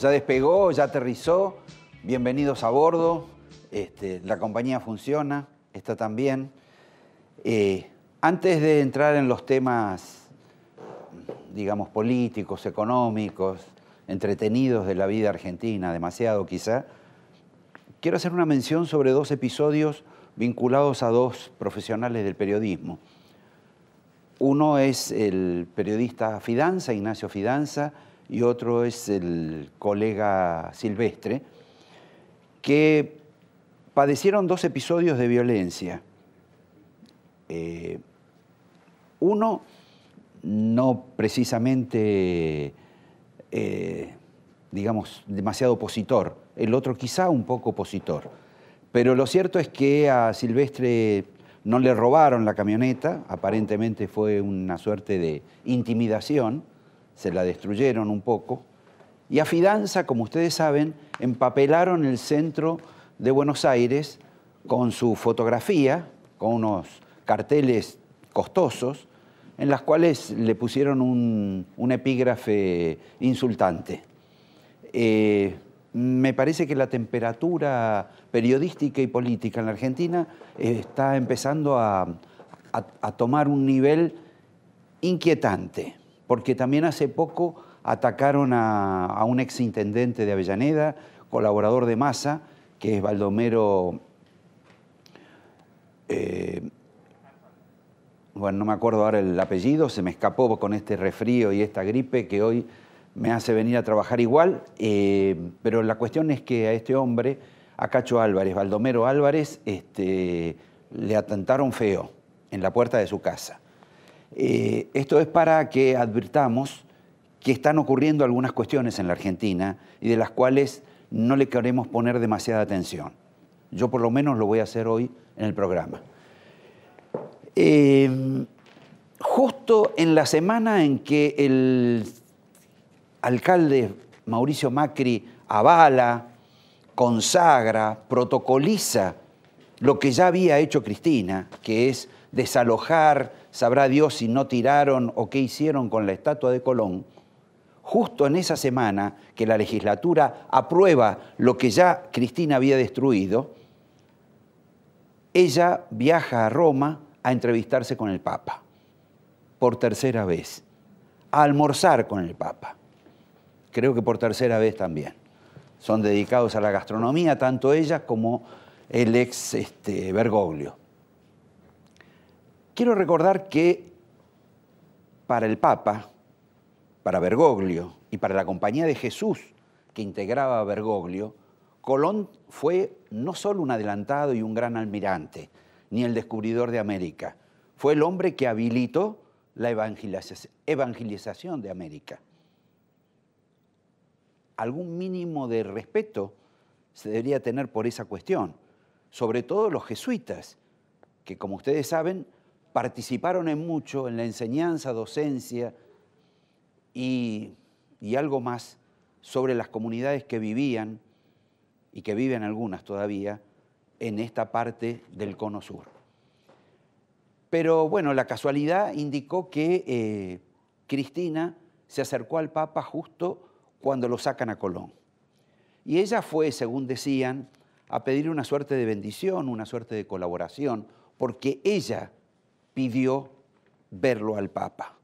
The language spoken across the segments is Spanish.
Ya despegó, ya aterrizó. Bienvenidos a bordo. Este, la compañía funciona, está también. Eh, antes de entrar en los temas, digamos, políticos, económicos, entretenidos de la vida argentina, demasiado quizá, quiero hacer una mención sobre dos episodios vinculados a dos profesionales del periodismo. Uno es el periodista Fidanza, Ignacio Fidanza, y otro es el colega Silvestre, que padecieron dos episodios de violencia. Eh, uno, no precisamente, eh, digamos, demasiado opositor, el otro quizá un poco opositor. Pero lo cierto es que a Silvestre no le robaron la camioneta, aparentemente fue una suerte de intimidación, se la destruyeron un poco. Y a Fidanza, como ustedes saben, empapelaron el centro de Buenos Aires con su fotografía, con unos carteles costosos, en las cuales le pusieron un, epígrafe insultante. Eh, me parece que la temperatura periodística y política en la Argentina eh, está empezando a, tomar un nivel inquietante, porque también hace poco atacaron a, un un exintendente de Avellaneda, colaborador de Massa, que es Baldomero... Eh, bueno, no me acuerdo ahora el apellido, se me escapó con este refrío y esta gripe que hoy me hace venir a trabajar igual, eh, pero la cuestión es que a este hombre, a Cacho Álvarez, Baldomero Álvarez, este, le atentaron feo en la puerta de su casa. Eh, esto es para que advirtamos que están ocurriendo algunas cuestiones en la Argentina y de las cuales no le queremos poner demasiada atención. Yo por lo menos lo voy a hacer hoy en el programa. Eh, justo en la semana en que el alcalde Mauricio Macri avala, consagra, protocoliza lo que ya había hecho Cristina, que es desalojar, sabrá Dios si no tiraron o qué hicieron con la estatua de Colón, justo en esa semana que la legislatura aprueba lo que ya Cristina había destruido, ella viaja a Roma a entrevistarse con el Papa, por tercera vez, a almorzar con el Papa creo que por tercera vez también. Son dedicados a la gastronomía, tanto ellas como el ex este, Bergoglio. Quiero recordar que para el Papa, para Bergoglio y para la Compañía de Jesús que integraba a Bergoglio, Colón fue no solo un adelantado y un gran almirante, ni el descubridor de América, fue el hombre que habilitó la evangelización de América algún mínimo de respeto se debería tener por esa cuestión, sobre todo los jesuitas, que como ustedes saben, participaron en mucho en la enseñanza, docencia y, algo más sobre las comunidades que vivían y que viven algunas todavía en esta parte del cono sur. Pero bueno, la casualidad indicó que eh, Cristina se acercó al Papa justo cuando lo sacan a Colón. Y ella fue, según decían, a pedir una suerte de bendición, una suerte de colaboración, porque ella pidió verlo al Papa.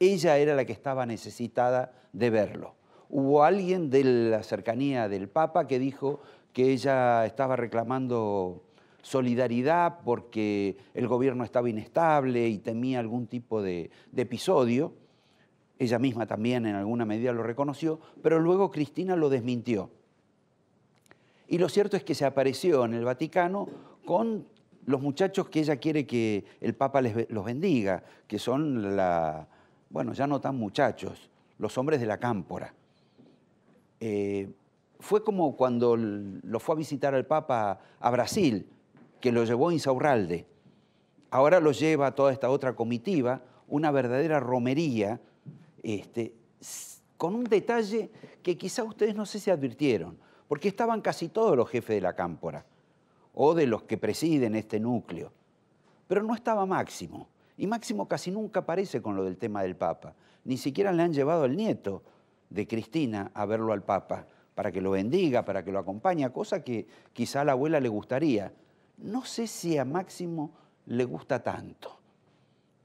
Ella era la que estaba necesitada de verlo. Hubo alguien de la cercanía del Papa que dijo que ella estaba reclamando solidaridad porque el gobierno estaba inestable y temía algún tipo de, de episodio ella misma también en alguna medida lo reconoció, pero luego Cristina lo desmintió. Y lo cierto es que se apareció en el Vaticano con los muchachos que ella quiere que el Papa les, los bendiga, que son la, bueno, ya no tan muchachos, los hombres de la cámpora. Eh, fue como cuando lo fue a visitar al Papa a Brasil, que lo llevó Insaurralde. Ahora lo lleva toda esta otra comitiva, una verdadera romería este, con un detalle que quizá ustedes no sé si advirtieron, porque estaban casi todos los jefes de la cámpora o de los que presiden este núcleo, pero no estaba Máximo. Y Máximo casi nunca aparece con lo del tema del Papa. Ni siquiera le han llevado al nieto de Cristina a verlo al Papa, para que lo bendiga, para que lo acompañe, cosa que quizá a la abuela le gustaría. No sé si a Máximo le gusta tanto.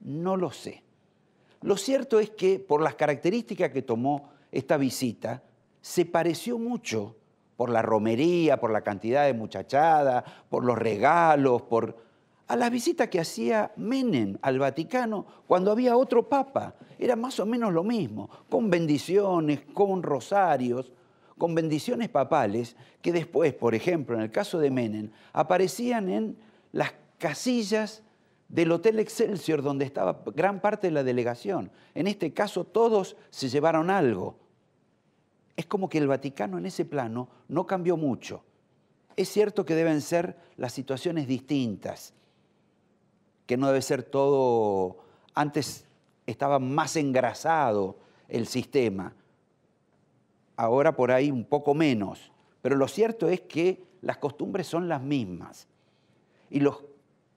No lo sé. Lo cierto es que por las características que tomó esta visita, se pareció mucho por la romería, por la cantidad de muchachada, por los regalos, por a las visitas que hacía Menem al Vaticano cuando había otro papa. Era más o menos lo mismo, con bendiciones, con rosarios, con bendiciones papales que después, por ejemplo, en el caso de Menem, aparecían en las casillas del Hotel Excelsior donde estaba gran parte de la delegación. En este caso todos se llevaron algo. Es como que el Vaticano en ese plano no cambió mucho. Es cierto que deben ser las situaciones distintas, que no debe ser todo, antes estaba más engrasado el sistema, ahora por ahí un poco menos, pero lo cierto es que las costumbres son las mismas y los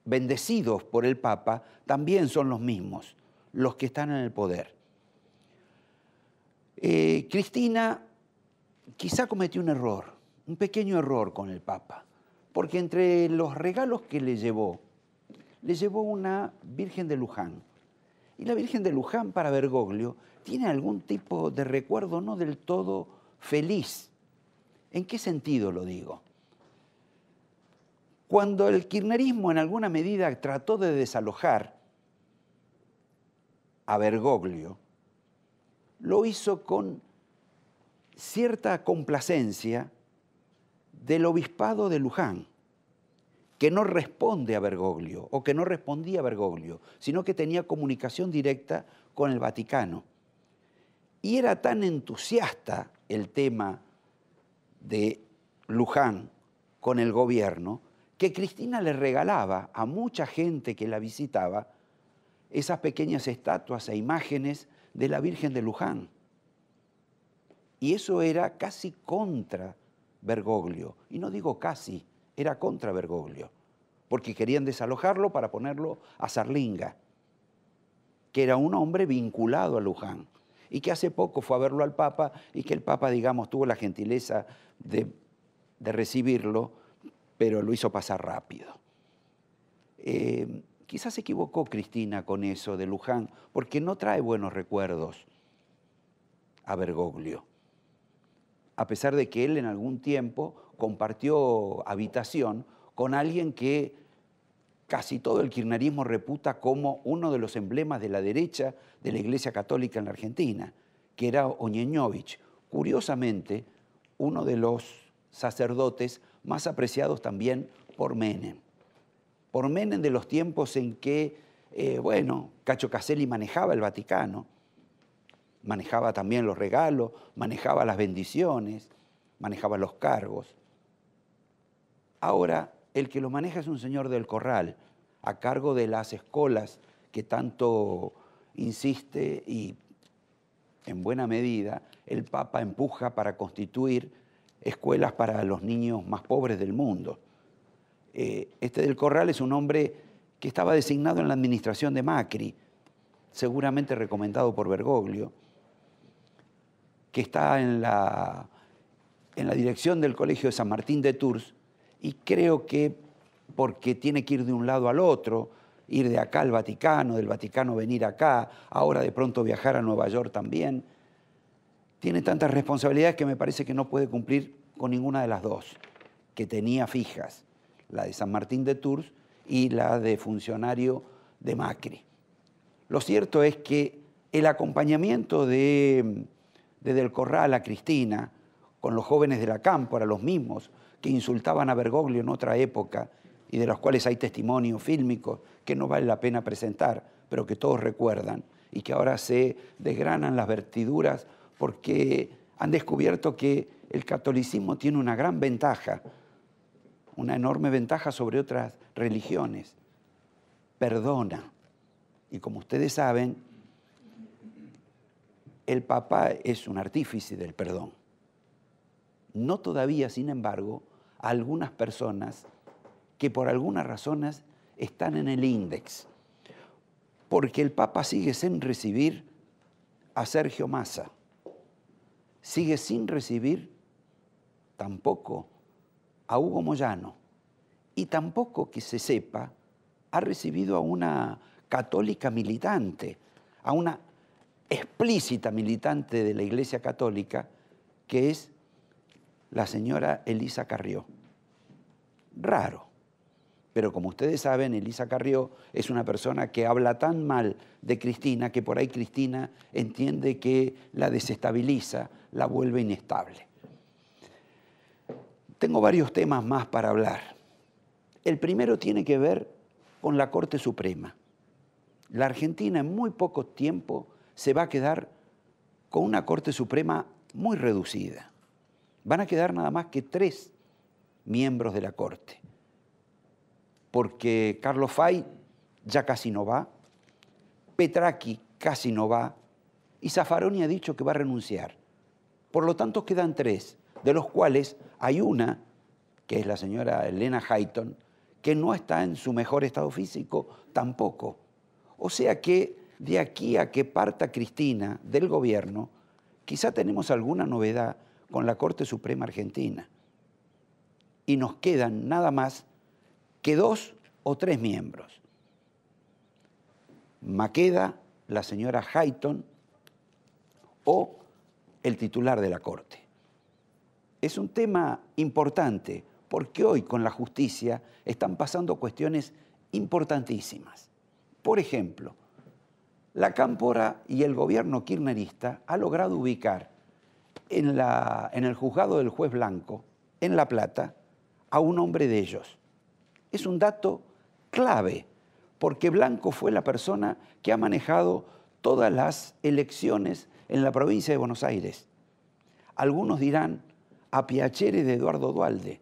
bendecidos por el Papa también son los mismos, los que están en el poder. Eh, Cristina quizá cometió un error, un pequeño error con el Papa, porque entre los regalos que le llevó, le llevó una Virgen de Luján. Y la Virgen de Luján para Bergoglio tiene algún tipo de recuerdo no del todo feliz. ¿En qué sentido lo digo? Cuando el kirchnerismo en alguna medida trató de desalojar a Bergoglio, lo hizo con cierta complacencia del obispado de Luján, que no responde a Bergoglio, o que no respondía a Bergoglio, sino que tenía comunicación directa con el Vaticano. Y era tan entusiasta el tema de Luján con el gobierno, que Cristina le regalaba a mucha gente que la visitaba esas pequeñas estatuas e imágenes de la Virgen de Luján. Y eso era casi contra Bergoglio. Y no digo casi, era contra Bergoglio, porque querían desalojarlo para ponerlo a Sarlinga, que era un hombre vinculado a Luján y que hace poco fue a verlo al Papa y que el Papa, digamos, tuvo la gentileza de, recibirlo pero lo hizo pasar rápido. Eh, quizás se equivocó Cristina con eso de Luján, porque no trae buenos recuerdos a Bergoglio, a pesar de que él en algún tiempo compartió habitación con alguien que casi todo el kirchnerismo reputa como uno de los emblemas de la derecha de la Iglesia Católica en la Argentina, que era Oñeñovich, curiosamente uno de los sacerdotes más apreciados también por Menem. Por Menem de los tiempos en que, eh, bueno, Cacho Caselli manejaba el Vaticano, manejaba también los regalos, manejaba las bendiciones, manejaba los cargos. Ahora, el que lo maneja es un señor del corral, a cargo de las escolas que tanto insiste y en buena medida el Papa empuja para constituir escuelas para los niños más pobres del mundo. Eh, este del Corral es un hombre que estaba designado en la administración de Macri, seguramente recomendado por Bergoglio, que está en la, en la dirección del Colegio de San Martín de Tours y creo que porque tiene que ir de un lado al otro, ir de acá al Vaticano, del Vaticano venir acá, ahora de pronto viajar a Nueva York también, tiene tantas responsabilidades que me parece que no puede cumplir con ninguna de las dos que tenía fijas, la de San Martín de Tours y la de funcionario de Macri. Lo cierto es que el acompañamiento de, Del Corral a Cristina, con los jóvenes de la Cámpora, los mismos que insultaban a Bergoglio en otra época y de los cuales hay testimonio fílmico, que no vale la pena presentar, pero que todos recuerdan y que ahora se desgranan las vertiduras porque han descubierto que el catolicismo tiene una gran ventaja, una enorme ventaja sobre otras religiones. Perdona. Y como ustedes saben, el Papa es un artífice del perdón. No todavía, sin embargo, algunas personas que por algunas razones están en el índice. Porque el Papa sigue sin recibir a Sergio Massa sigue sin recibir tampoco a Hugo Moyano y tampoco que se sepa ha recibido a una católica militante, a una explícita militante de la Iglesia Católica, que es la señora Elisa Carrió. Raro. Pero como ustedes saben, Elisa Carrió es una persona que habla tan mal de Cristina que por ahí Cristina entiende que la desestabiliza, la vuelve inestable. Tengo varios temas más para hablar. El primero tiene que ver con la Corte Suprema. La Argentina en muy poco tiempo se va a quedar con una Corte Suprema muy reducida. Van a quedar nada más que tres miembros de la Corte, porque Carlos Fay ya casi no va, Petraki casi no va, y Zaffaroni ha dicho que va a renunciar. Por lo tanto, quedan tres, de los cuales hay una, que es la señora Elena Hayton, que no está en su mejor estado físico tampoco. O sea que de aquí a que parta Cristina del gobierno, quizá tenemos alguna novedad con la Corte Suprema Argentina. Y nos quedan nada más que dos o tres miembros. Maqueda, la señora Hayton o el titular de la Corte. Es un tema importante porque hoy con la justicia están pasando cuestiones importantísimas. Por ejemplo, la Cámpora y el gobierno kirchnerista ha logrado ubicar en, la, en el juzgado del juez Blanco, en La Plata, a un hombre de ellos. Es un dato clave, porque Blanco fue la persona que ha manejado todas las elecciones en la provincia de Buenos Aires. Algunos dirán a Piachere de Eduardo Dualde.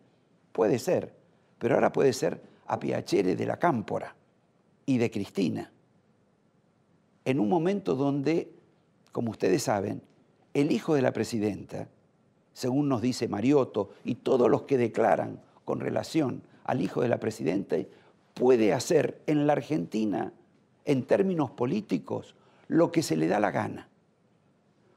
Puede ser, pero ahora puede ser a Piachere de la Cámpora y de Cristina. En un momento donde, como ustedes saben, el hijo de la presidenta, según nos dice Mariotto y todos los que declaran con relación al hijo de la presidenta, puede hacer en la Argentina, en términos políticos, lo que se le da la gana.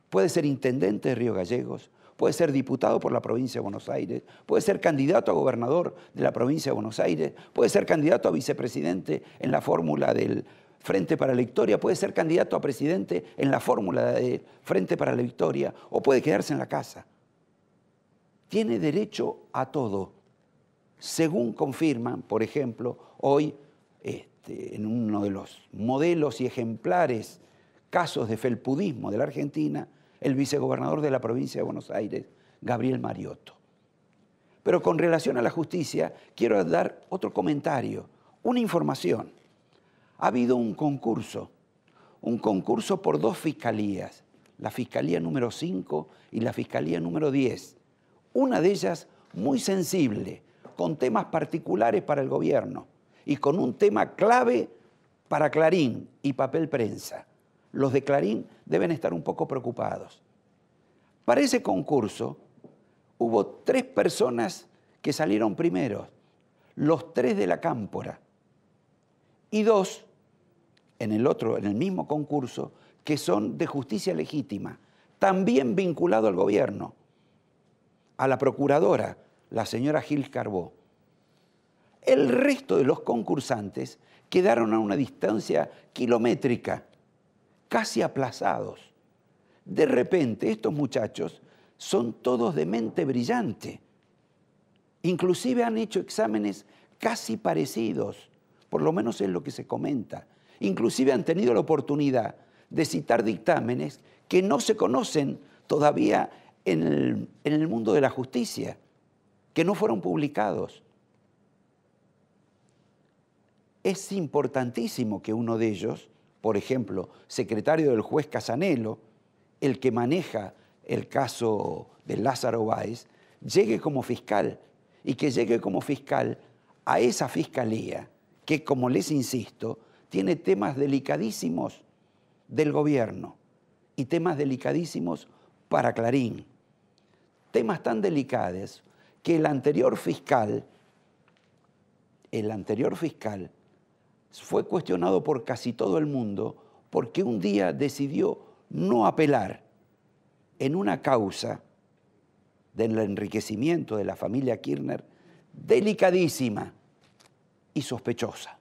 Puede ser intendente de Río Gallegos, puede ser diputado por la provincia de Buenos Aires, puede ser candidato a gobernador de la provincia de Buenos Aires, puede ser candidato a vicepresidente en la fórmula del Frente para la Victoria, puede ser candidato a presidente en la fórmula del Frente para la Victoria o puede quedarse en la casa. Tiene derecho a todo, según confirman, por ejemplo, hoy este, en uno de los modelos y ejemplares casos de felpudismo de la Argentina, el vicegobernador de la provincia de Buenos Aires, Gabriel Mariotto. Pero con relación a la justicia, quiero dar otro comentario, una información. Ha habido un concurso, un concurso por dos fiscalías, la fiscalía número 5 y la fiscalía número 10. Una de ellas muy sensible, con temas particulares para el gobierno y con un tema clave para Clarín y papel prensa los de Clarín deben estar un poco preocupados. Para ese concurso hubo tres personas que salieron primeros, los tres de la cámpora, y dos en el otro, en el mismo concurso, que son de justicia legítima, también vinculado al gobierno, a la procuradora, la señora Gil Carbó. El resto de los concursantes quedaron a una distancia kilométrica casi aplazados. De repente, estos muchachos son todos de mente brillante. Inclusive han hecho exámenes casi parecidos, por lo menos es lo que se comenta. Inclusive han tenido la oportunidad de citar dictámenes que no se conocen todavía en el, en el mundo de la justicia, que no fueron publicados. Es importantísimo que uno de ellos por ejemplo, secretario del juez Casanelo, el que maneja el caso de Lázaro Báez, llegue como fiscal y que llegue como fiscal a esa fiscalía que, como les insisto, tiene temas delicadísimos del gobierno y temas delicadísimos para Clarín. Temas tan delicados que el anterior fiscal, el anterior fiscal fue cuestionado por casi todo el mundo porque un día decidió no apelar en una causa del enriquecimiento de la familia Kirchner delicadísima y sospechosa.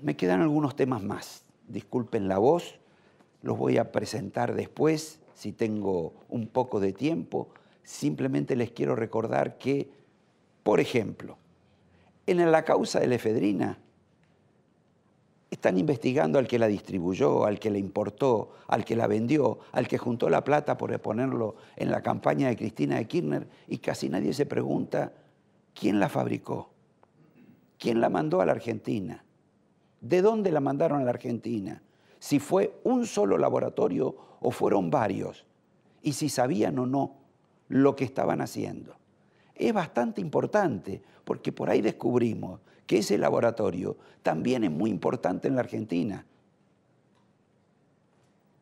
Me quedan algunos temas más. Disculpen la voz, los voy a presentar después si tengo un poco de tiempo. Simplemente les quiero recordar que, por ejemplo, en la causa de la efedrina. Están investigando al que la distribuyó, al que la importó, al que la vendió, al que juntó la plata por ponerlo en la campaña de Cristina de Kirchner y casi nadie se pregunta quién la fabricó, quién la mandó a la Argentina, de dónde la mandaron a la Argentina, si fue un solo laboratorio o fueron varios y si sabían o no lo que estaban haciendo es bastante importante, porque por ahí descubrimos que ese laboratorio también es muy importante en la Argentina.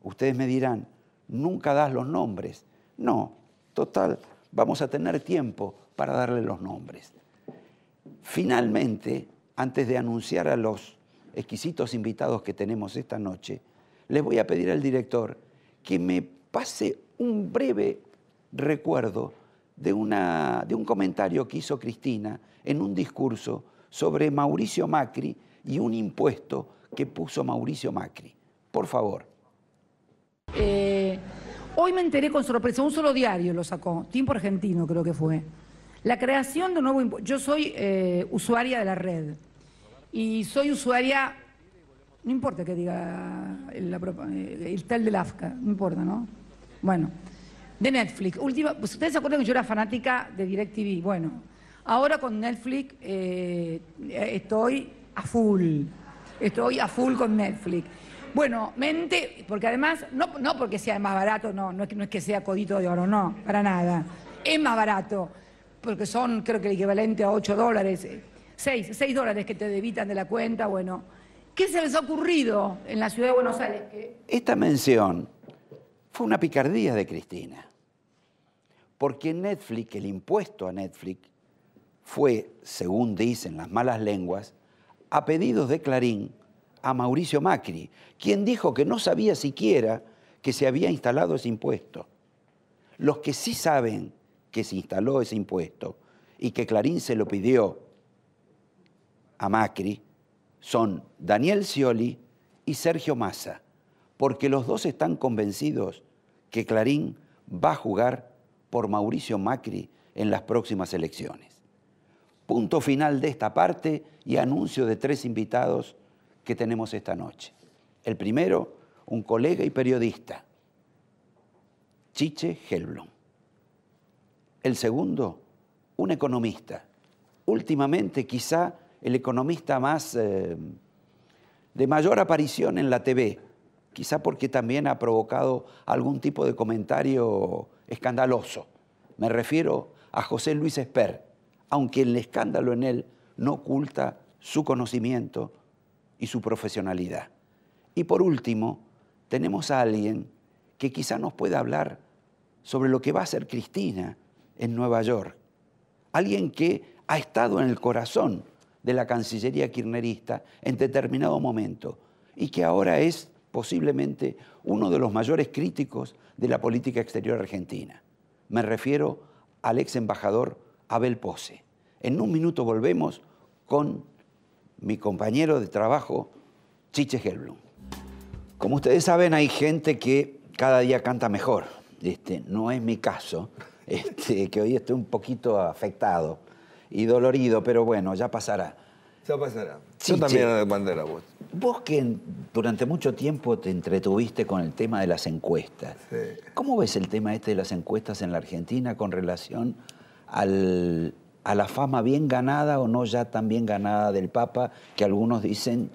Ustedes me dirán, nunca das los nombres. No, total, vamos a tener tiempo para darle los nombres. Finalmente, antes de anunciar a los exquisitos invitados que tenemos esta noche, les voy a pedir al director que me pase un breve recuerdo de, una, de un comentario que hizo Cristina en un discurso sobre Mauricio Macri y un impuesto que puso Mauricio Macri. Por favor. Eh, hoy me enteré con sorpresa, un solo diario lo sacó, Tiempo Argentino creo que fue. La creación de un nuevo impuesto. Yo soy eh, usuaria de la red y soy usuaria, no importa que diga el, tel eh, tal del AFCA, no importa, ¿no? Bueno de Netflix. Última, pues, ustedes se acuerdan que yo era fanática de DirecTV. Bueno, ahora con Netflix eh, estoy a full. Estoy a full con Netflix. Bueno, mente, porque además, no, no porque sea más barato, no, no es, que, no es que sea codito de oro, no, para nada. Es más barato, porque son creo que el equivalente a 8 dólares, 6, eh, 6 dólares que te debitan de la cuenta, bueno. ¿Qué se les ha ocurrido en la ciudad de Buenos Aires? Esta mención fue una picardía de Cristina. Porque Netflix, el impuesto a Netflix, fue, según dicen las malas lenguas, a pedidos de Clarín a Mauricio Macri, quien dijo que no sabía siquiera que se había instalado ese impuesto. Los que sí saben que se instaló ese impuesto y que Clarín se lo pidió a Macri son Daniel Scioli y Sergio Massa, porque los dos están convencidos que Clarín va a jugar por Mauricio Macri en las próximas elecciones. Punto final de esta parte y anuncio de tres invitados que tenemos esta noche. El primero, un colega y periodista, Chiche Helblom. El segundo, un economista. Últimamente quizá el economista más eh, de mayor aparición en la TV, quizá porque también ha provocado algún tipo de comentario escandaloso. Me refiero a José Luis Esper, aunque el escándalo en él no oculta su conocimiento y su profesionalidad. Y por último, tenemos a alguien que quizá nos pueda hablar sobre lo que va a hacer Cristina en Nueva York. Alguien que ha estado en el corazón de la Cancillería kirnerista en determinado momento y que ahora es posiblemente uno de los mayores críticos de la política exterior argentina. Me refiero al ex embajador Abel Pose. En un minuto volvemos con mi compañero de trabajo, Chiche Gelblum Como ustedes saben, hay gente que cada día canta mejor. Este, no es mi caso, este, que hoy estoy un poquito afectado y dolorido, pero bueno, ya pasará. Ya pasará. Yo también mandé la voz. Vos que durante mucho tiempo te entretuviste con el tema de las encuestas, ¿cómo ves el tema este de las encuestas en la Argentina con relación a la fama bien ganada o no ya tan bien ganada del Papa, que algunos dicen,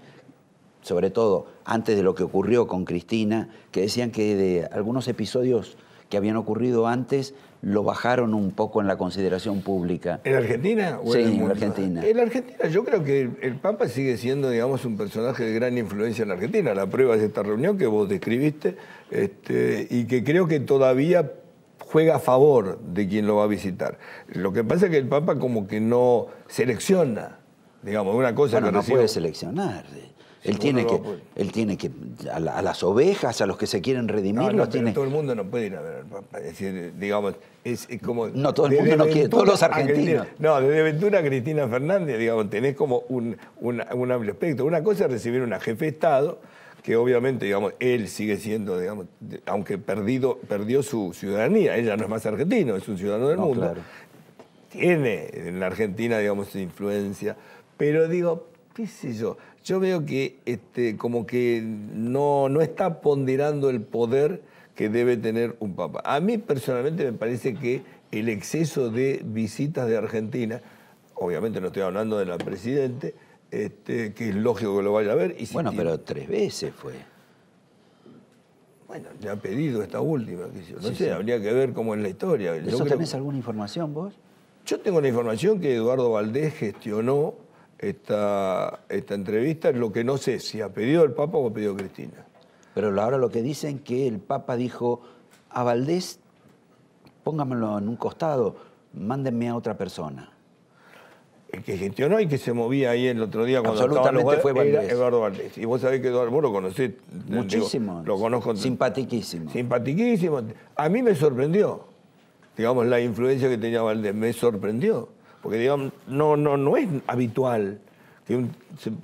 sobre todo antes de lo que ocurrió con Cristina, que decían que de algunos episodios que habían ocurrido antes lo bajaron un poco en la consideración pública. ¿En Argentina? sí, en, Argentina. En Argentina, yo creo que el Papa sigue siendo, digamos, un personaje de gran influencia en Argentina. La prueba es esta reunión que vos describiste este, y que creo que todavía juega a favor de quien lo va a visitar. Lo que pasa es que el Papa como que no selecciona, digamos, una cosa bueno, que no puede seleccionar. Él, tiene que, él tiene que, a, las ovejas, a los que se quieren redimir, no, tiene... Todo el mundo no puede ir a ver digamos, es, como... No, todo el mundo no quiere, todos los argentinos. no, desde Ventura Cristina Fernández, digamos, tenés como un, un, amplio aspecto. Una cosa es recibir una jefe de Estado, que obviamente, digamos, él sigue siendo, digamos, aunque perdido, perdió su ciudadanía, ella no es más argentino, es un ciudadano del mundo. Tiene en la Argentina, digamos, su influencia, pero digo, qué sé yo, yo veo que este, como que no, no está ponderando el poder que debe tener un papa. A mí personalmente me parece que el exceso de visitas de Argentina, obviamente no estoy hablando de la presidente, este, que es lógico que lo vaya a ver. bueno, pero tres veces fue. Bueno, le ha pedido esta última. no sé, habría que ver cómo es la historia. ¿Eso tenés alguna información vos? Yo tengo la información que Eduardo Valdés gestionó esta, esta entrevista, lo que no sé si ha pedido el Papa o ha pedido Cristina. Pero ahora lo que dicen que el Papa dijo a Valdés, póngamelo en un costado, mándenme a otra persona. El que gestionó y que se movía ahí el otro día cuando Absolutamente los fue Eduardo Valdés. Y vos sabés que Eduardo, vos lo conocés. Muchísimo. lo conozco. Simpatiquísimo. Simpatiquísimo. A mí me sorprendió, digamos, la influencia que tenía Valdés. Me sorprendió. Porque digamos, no, no, no es habitual que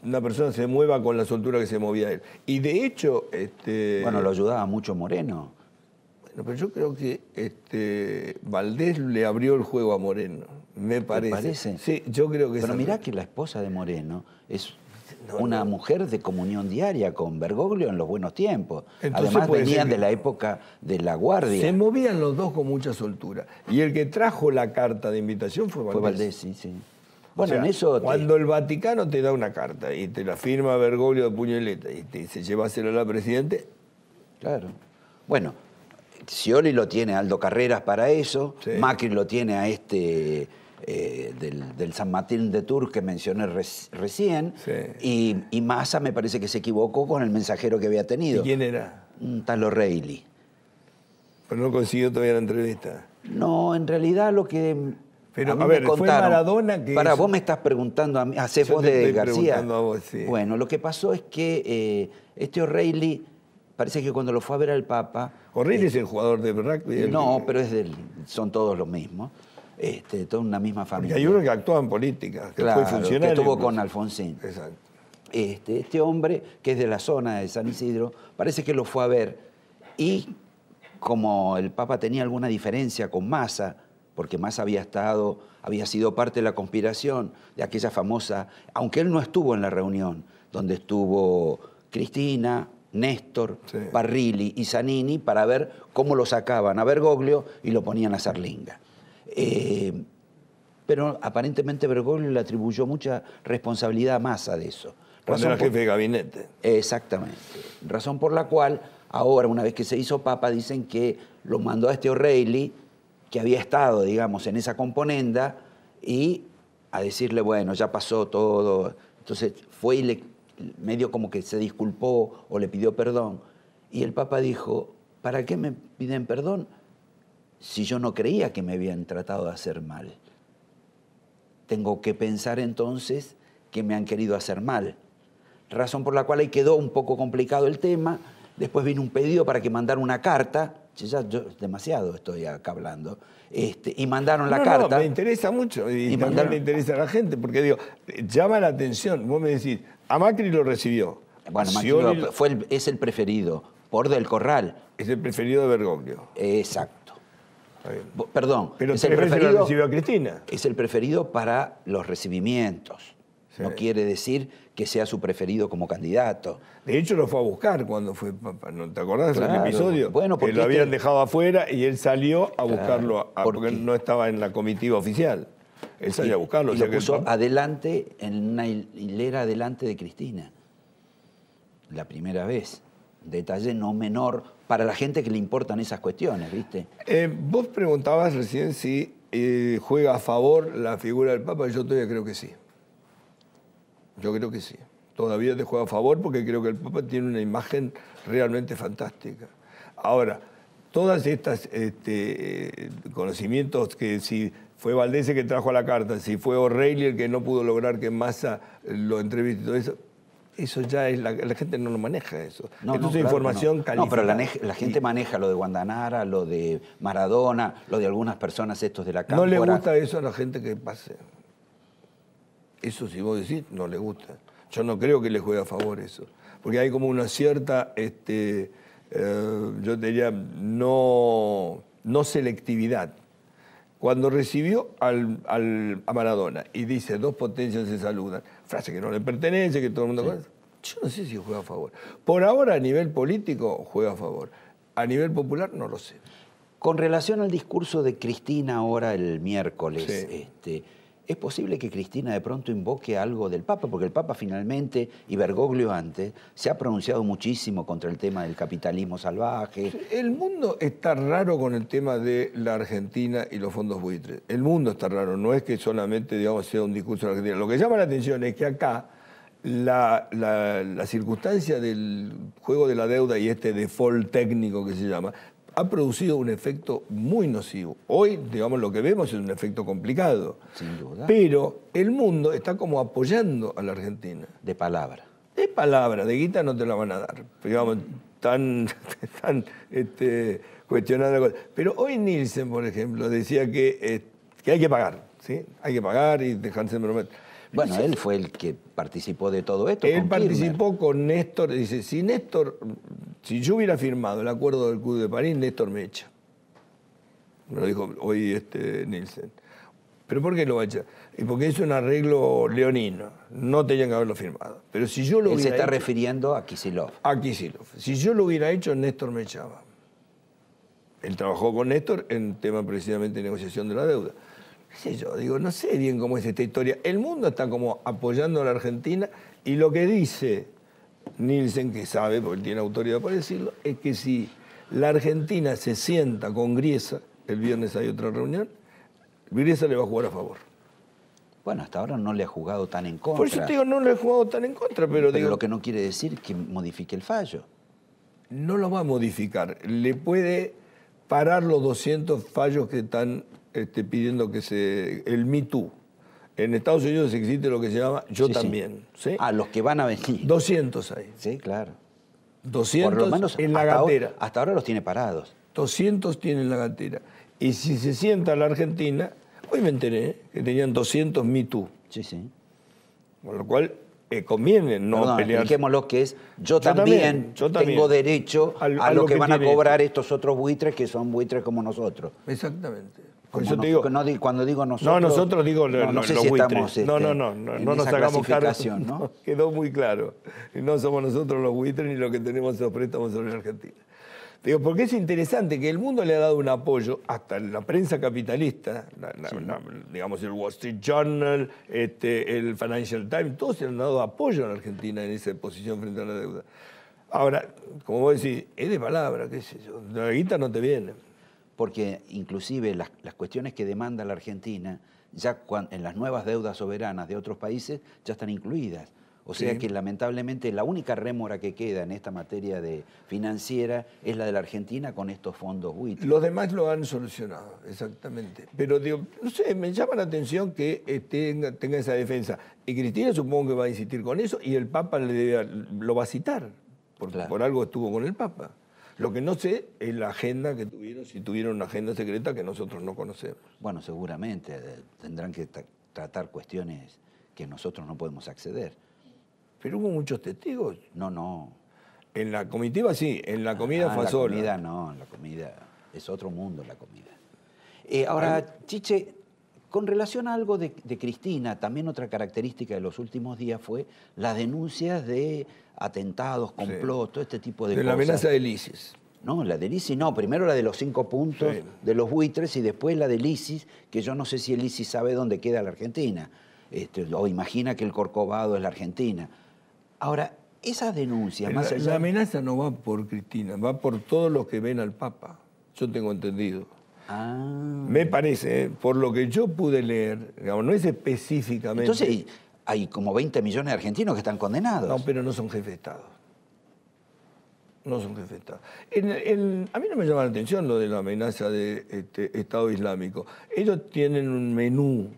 una persona se mueva con la soltura que se movía él. Y de hecho... Este, bueno, lo ayudaba mucho Moreno. Bueno, pero yo creo que este, Valdés le abrió el juego a Moreno, me parece. ¿Me parece? Sí, yo creo que... Pero mirá que la esposa de Moreno es una mujer de comunión diaria con Bergoglio en los buenos tiempos. Además venían de la época de la Guardia. Se movían los dos con mucha soltura. Y el que trajo la carta de invitación fue Valdés. Fue Valdés, sí, sí. Bueno, en eso Cuando el Vaticano te da una carta y te la firma Bergoglio de puñaleta y te dice a a la presidente. Claro. Bueno, Cioli lo tiene Aldo Carreras para eso, Macri lo tiene a este eh, del, San Martín de Tours que mencioné recién. Y, Massa me parece que se equivocó con el mensajero que había tenido. quién era? Un tal O'Reilly. Pero no consiguió todavía la entrevista. No, en realidad lo que. Pero, a, fue Maradona que. Para, vos me estás preguntando a mí, haces vos de García. Bueno, lo que pasó es que eh, este O'Reilly parece que cuando lo fue a ver al Papa. O'Reilly eh, es el jugador de rugby. No, pero es son todos los mismos este, toda una misma familia. Y hay uno que actúa en política, que fue funcionario. Que estuvo pues. con Alfonsín. Exacto. Este, este, hombre, que es de la zona de San Isidro, parece que lo fue a ver. Y como el Papa tenía alguna diferencia con Massa, porque Massa había estado, había sido parte de la conspiración, de aquella famosa, aunque él no estuvo en la reunión, donde estuvo Cristina, Néstor, Barrili y Zanini para ver cómo lo sacaban a Bergoglio y lo ponían a Sarlinga. Eh, pero aparentemente Bergoglio le atribuyó mucha responsabilidad más a de eso. jefe de gabinete. Exactamente. Razón por la cual ahora, una vez que se hizo papa, dicen que lo mandó a este O'Reilly, que había estado, digamos, en esa componenda, y a decirle, bueno, ya pasó todo. Entonces fue y le, medio como que se disculpó o le pidió perdón. Y el Papa dijo, ¿para qué me piden perdón si yo no creía que me habían tratado de hacer mal? Tengo que pensar entonces que me han querido hacer mal. Razón por la cual ahí quedó un poco complicado el tema. Después vino un pedido para que mandaran una carta. Ya yo demasiado estoy acá hablando. Este, y mandaron la carta. No, me interesa mucho y, también me interesa a la gente porque digo, llama la atención. Vos me decís, a Macri lo recibió. Bueno, fue es el preferido, por del Corral. Es el preferido de Bergoglio. Exacto. Perdón. Pero es el preferido, Cristina. Es el preferido para los recibimientos. No quiere decir que sea su preferido como candidato. De hecho, lo fue a buscar cuando fue ¿No te acordás del episodio? Bueno, porque que lo habían este- dejado afuera y él salió a buscarlo porque, no estaba en la comitiva oficial. Él salió a buscarlo. lo puso adelante, en una hilera adelante de Cristina. La primera vez detalle no menor para la gente que le importan esas cuestiones, ¿viste? Eh, vos preguntabas recién si eh, juega a favor la figura del Papa, yo todavía creo que sí. Yo creo que sí. Todavía te juega a favor porque creo que el Papa tiene una imagen realmente fantástica. Ahora, todas estas este, conocimientos que si fue Valdés que trajo la carta, si fue O'Reilly el que no pudo lograr que Massa lo entreviste, todo eso, eso ya es la, gente no lo maneja eso. No, información pero la, gente maneja lo de Guandanara, lo de Maradona, lo de algunas personas estos de la cámara. No le gusta eso a la gente que pase. Eso si vos decís, no le gusta. Yo no creo que le juegue a favor eso. Porque hay como una cierta, este, eh, yo diría, no, no selectividad. Cuando recibió a Maradona y dice, dos potencias se saludan, frase que no le pertenece, que todo el mundo Yo no sé si juega a favor. Por ahora, a nivel político, juega a favor. A nivel popular, no lo sé. Con relación al discurso de Cristina ahora el miércoles, este, ¿Es posible que Cristina de pronto invoque algo del Papa? Porque el Papa finalmente, y Bergoglio antes, se ha pronunciado muchísimo contra el tema del capitalismo salvaje. El mundo está raro con el tema de la Argentina y los fondos buitres. El mundo está raro, no es que solamente digamos, sea un discurso de la Argentina. Lo que llama la atención es que acá la, la circunstancia del juego de la deuda y este default técnico que se llama ha producido un efecto muy nocivo. Hoy, digamos, lo que vemos es un efecto complicado. Sin duda. Pero el mundo está como apoyando a la Argentina. De palabra. De palabra, de guita no te la van a dar. Digamos, tan, tan este, Pero hoy Nielsen, por ejemplo, decía que, eh, que hay que pagar, ¿sí? Hay que pagar y dejarse de prometer. Bueno, él fue el que participó de todo esto. Él participó con Néstor, dice, si Néstor, si yo hubiera firmado el acuerdo del Club de París, Néstor me echa. Me lo dijo hoy este Nielsen. ¿Pero por qué lo echa? a Porque es un arreglo leonino. No tenían que haberlo firmado. Pero si yo lo Él se está refiriendo a Kisilov. A Kisilov. Si yo lo hubiera hecho, Néstor me echaba. Él trabajó con Néstor en tema precisamente de negociación de la deuda sé yo, digo, no sé bien cómo es esta historia. El mundo está como apoyando a la Argentina y lo que dice Nielsen, que sabe, porque tiene autoridad para decirlo, es que si la Argentina se sienta con Griesa, el viernes hay otra reunión, Griesa le va a jugar a favor. Bueno, hasta ahora no le ha jugado tan en contra. Por eso te digo, no le ha jugado tan en contra, pero, pero digo... lo que no quiere decir que modifique el fallo. No lo va a modificar. Le puede parar los 200 fallos que están este, pidiendo que se. el Me Too. En Estados Unidos existe lo que se llama Yo también. A ah, los que van a venir. 200 hay. Sí, claro. 200 en la hasta gatera. hasta ahora los tiene parados. 200 tienen la gatera. Y si se sienta la Argentina, hoy me enteré ¿eh? que tenían 200 Me Too. Sí, sí. Con lo cual eh, conviene no Perdón, pelear. que es, yo, también, yo tengo derecho a, lo que, van a cobrar estos otros buitres que son buitres como nosotros. Exactamente cuando digo nosotros. No, nosotros digo si no, no, este, no, no, nos hagamos Quedó muy claro. No somos nosotros los buitres ni los que tenemos los préstamos sobre la Argentina. digo, porque es interesante que el mundo le ha dado un apoyo, hasta la prensa capitalista, digamos el Wall Street Journal, este, el Financial Times, todos le han dado apoyo a la Argentina en esa posición frente a la deuda. Ahora, como vos decís, es de palabra, qué sé yo, la guita no te viene porque inclusive las, cuestiones que demanda la Argentina, ya en las nuevas deudas soberanas de otros países, ya están incluidas. O sea que lamentablemente la única rémora que queda en esta materia de financiera es la de la Argentina con estos fondos buitres. Los demás lo han solucionado, exactamente. Pero digo, no sé, me llama la atención que eh, tenga, esa defensa. Y Cristina supongo que va a insistir con eso y el Papa le lo va a citar, por algo estuvo con el Papa. Lo que no sé es la agenda que tuvieron, si tuvieron una agenda secreta que nosotros no conocemos. Bueno, seguramente eh, tendrán que tratar cuestiones que nosotros no podemos acceder. Pero hubo muchos testigos. No, no. En la comitiva sí, en la comida ah, en la comida no, en la comida es otro mundo la comida. Eh, ahora, Chiche, con relación a algo de, Cristina, también otra característica de los últimos días fue las denuncias de atentados, complotos, todo este tipo de, cosas. De la amenaza del ISIS. No, la del ISIS no, primero la de los cinco puntos, de los buitres, y después la de ISIS, que yo no sé si el ISIS sabe dónde queda la Argentina, este, o imagina que el Corcovado es la Argentina. Ahora, esas denuncias, más La amenaza no va por Cristina, va por todos los que ven al Papa, yo tengo entendido. Ah. Me parece, por lo que yo pude leer, no es específicamente. Entonces hay como 20 millones de argentinos que están condenados. No, pero no son jefes de Estado. No son jefes de Estado. a mí no me llama la atención lo de la amenaza de este, Estado Islámico. Ellos tienen un menú,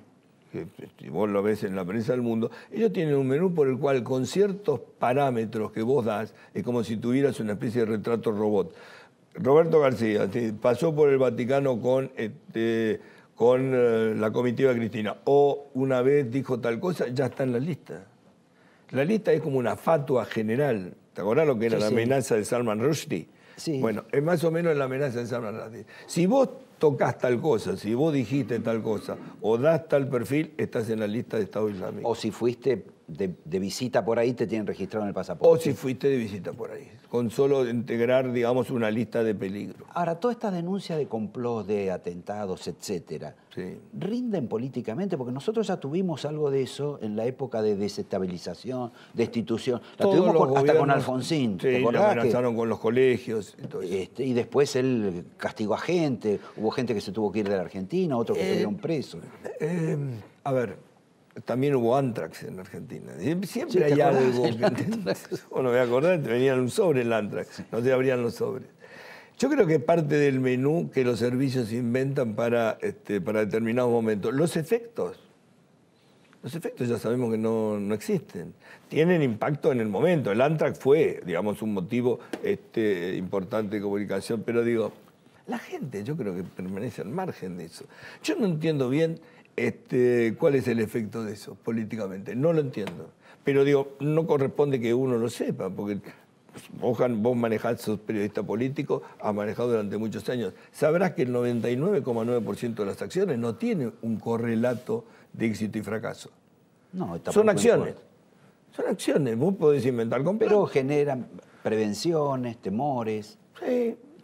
que este, vos lo ves en la prensa del mundo, ellos tienen un menú por el cual con ciertos parámetros que vos das, es como si tuvieras una especie de retrato robot Roberto García pasó por el Vaticano con, este, con eh, la comitiva cristina o una vez dijo tal cosa, ya está en la lista. La lista es como una fatua general. ¿Te acordás lo que era la amenaza de Salman Rushdie? Sí. Bueno, es más o menos la amenaza de Salman Rushdie. Si vos tocas tal cosa, si vos dijiste tal cosa o das tal perfil, estás en la lista de Estado Islámico. O si fuiste de, visita por ahí te tienen registrado en el pasaporte. O si fuiste de visita por ahí, con solo integrar, digamos, una lista de peligros. Ahora, toda esta denuncia de complot, de atentados, etcétera, rinden políticamente, porque nosotros ya tuvimos algo de eso en la época de desestabilización, destitución. La tuvimos con, hasta con Alfonsín. Sí, lo amenazaron con los colegios. Este, y después él castigó a gente, hubo gente que se tuvo que ir de la Argentina, otros que eh, estuvieron se presos. Eh, a ver también hubo Antrax en Argentina. Siempre, hay algo. bueno, me a te venían un sobre el Antrax, no te abrían los sobres. Yo creo que parte del menú que los servicios inventan para, este, para determinados momentos. Los efectos. Los efectos ya sabemos que no, existen. Tienen impacto en el momento. El Antrax fue, digamos, un motivo este, importante de comunicación, pero digo, la gente yo creo que permanece al margen de eso. Yo no entiendo bien este, cuál es el efecto de eso políticamente. No lo entiendo. Pero digo, no corresponde que uno lo sepa, porque vos manejás, sos periodista político, has manejado durante muchos años. Sabrás que el 99,9% de las acciones no tiene un correlato de éxito y fracaso. No, Son acciones. Son acciones, vos podés inventar con Pero generan prevenciones, temores.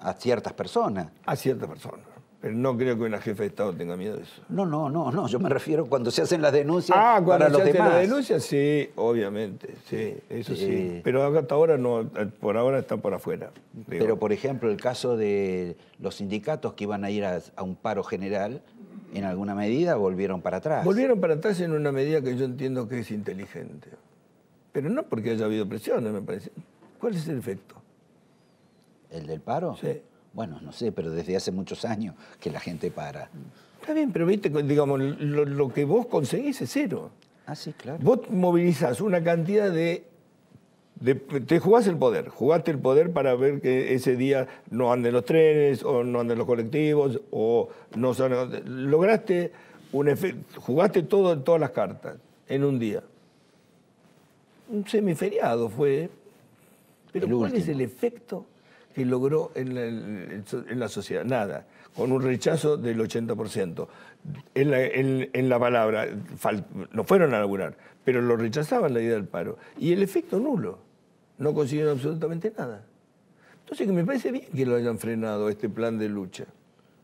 A ciertas personas. A ciertas personas. Pero no creo que una jefa de Estado tenga miedo de eso. No, no, no, no. Yo me refiero cuando se hacen las denuncias ah, cuando se hacen las denuncias, sí, obviamente, sí, eso sí. Eh. Pero hasta ahora no, por ahora está por afuera. Pero por ejemplo, el caso de los sindicatos que iban a ir a, a un paro general, en alguna medida volvieron para atrás. Volvieron para atrás en una medida que yo entiendo que es inteligente. Pero no porque haya habido presiones, me parece. ¿Cuál es el efecto? ¿El del paro? Sí. Bueno, no sé, pero desde hace muchos años que la gente para. Está bien, pero viste, digamos, lo, que vos conseguís es cero. Ah, sí, claro. Vos movilizás una cantidad de te jugás el poder, jugaste el poder para ver que ese día no anden los trenes o no anden los colectivos o no son, lograste un efecto, jugaste todo todas las cartas en un día. Un semiferiado fue, pero ¿cuál es el efecto que logró en la, sociedad, nada, con un rechazo del 80%. En la, palabra, no fueron a laburar, pero lo rechazaban la idea del paro. Y el efecto nulo, no consiguieron absolutamente nada. Entonces que me parece bien que lo hayan frenado este plan de lucha.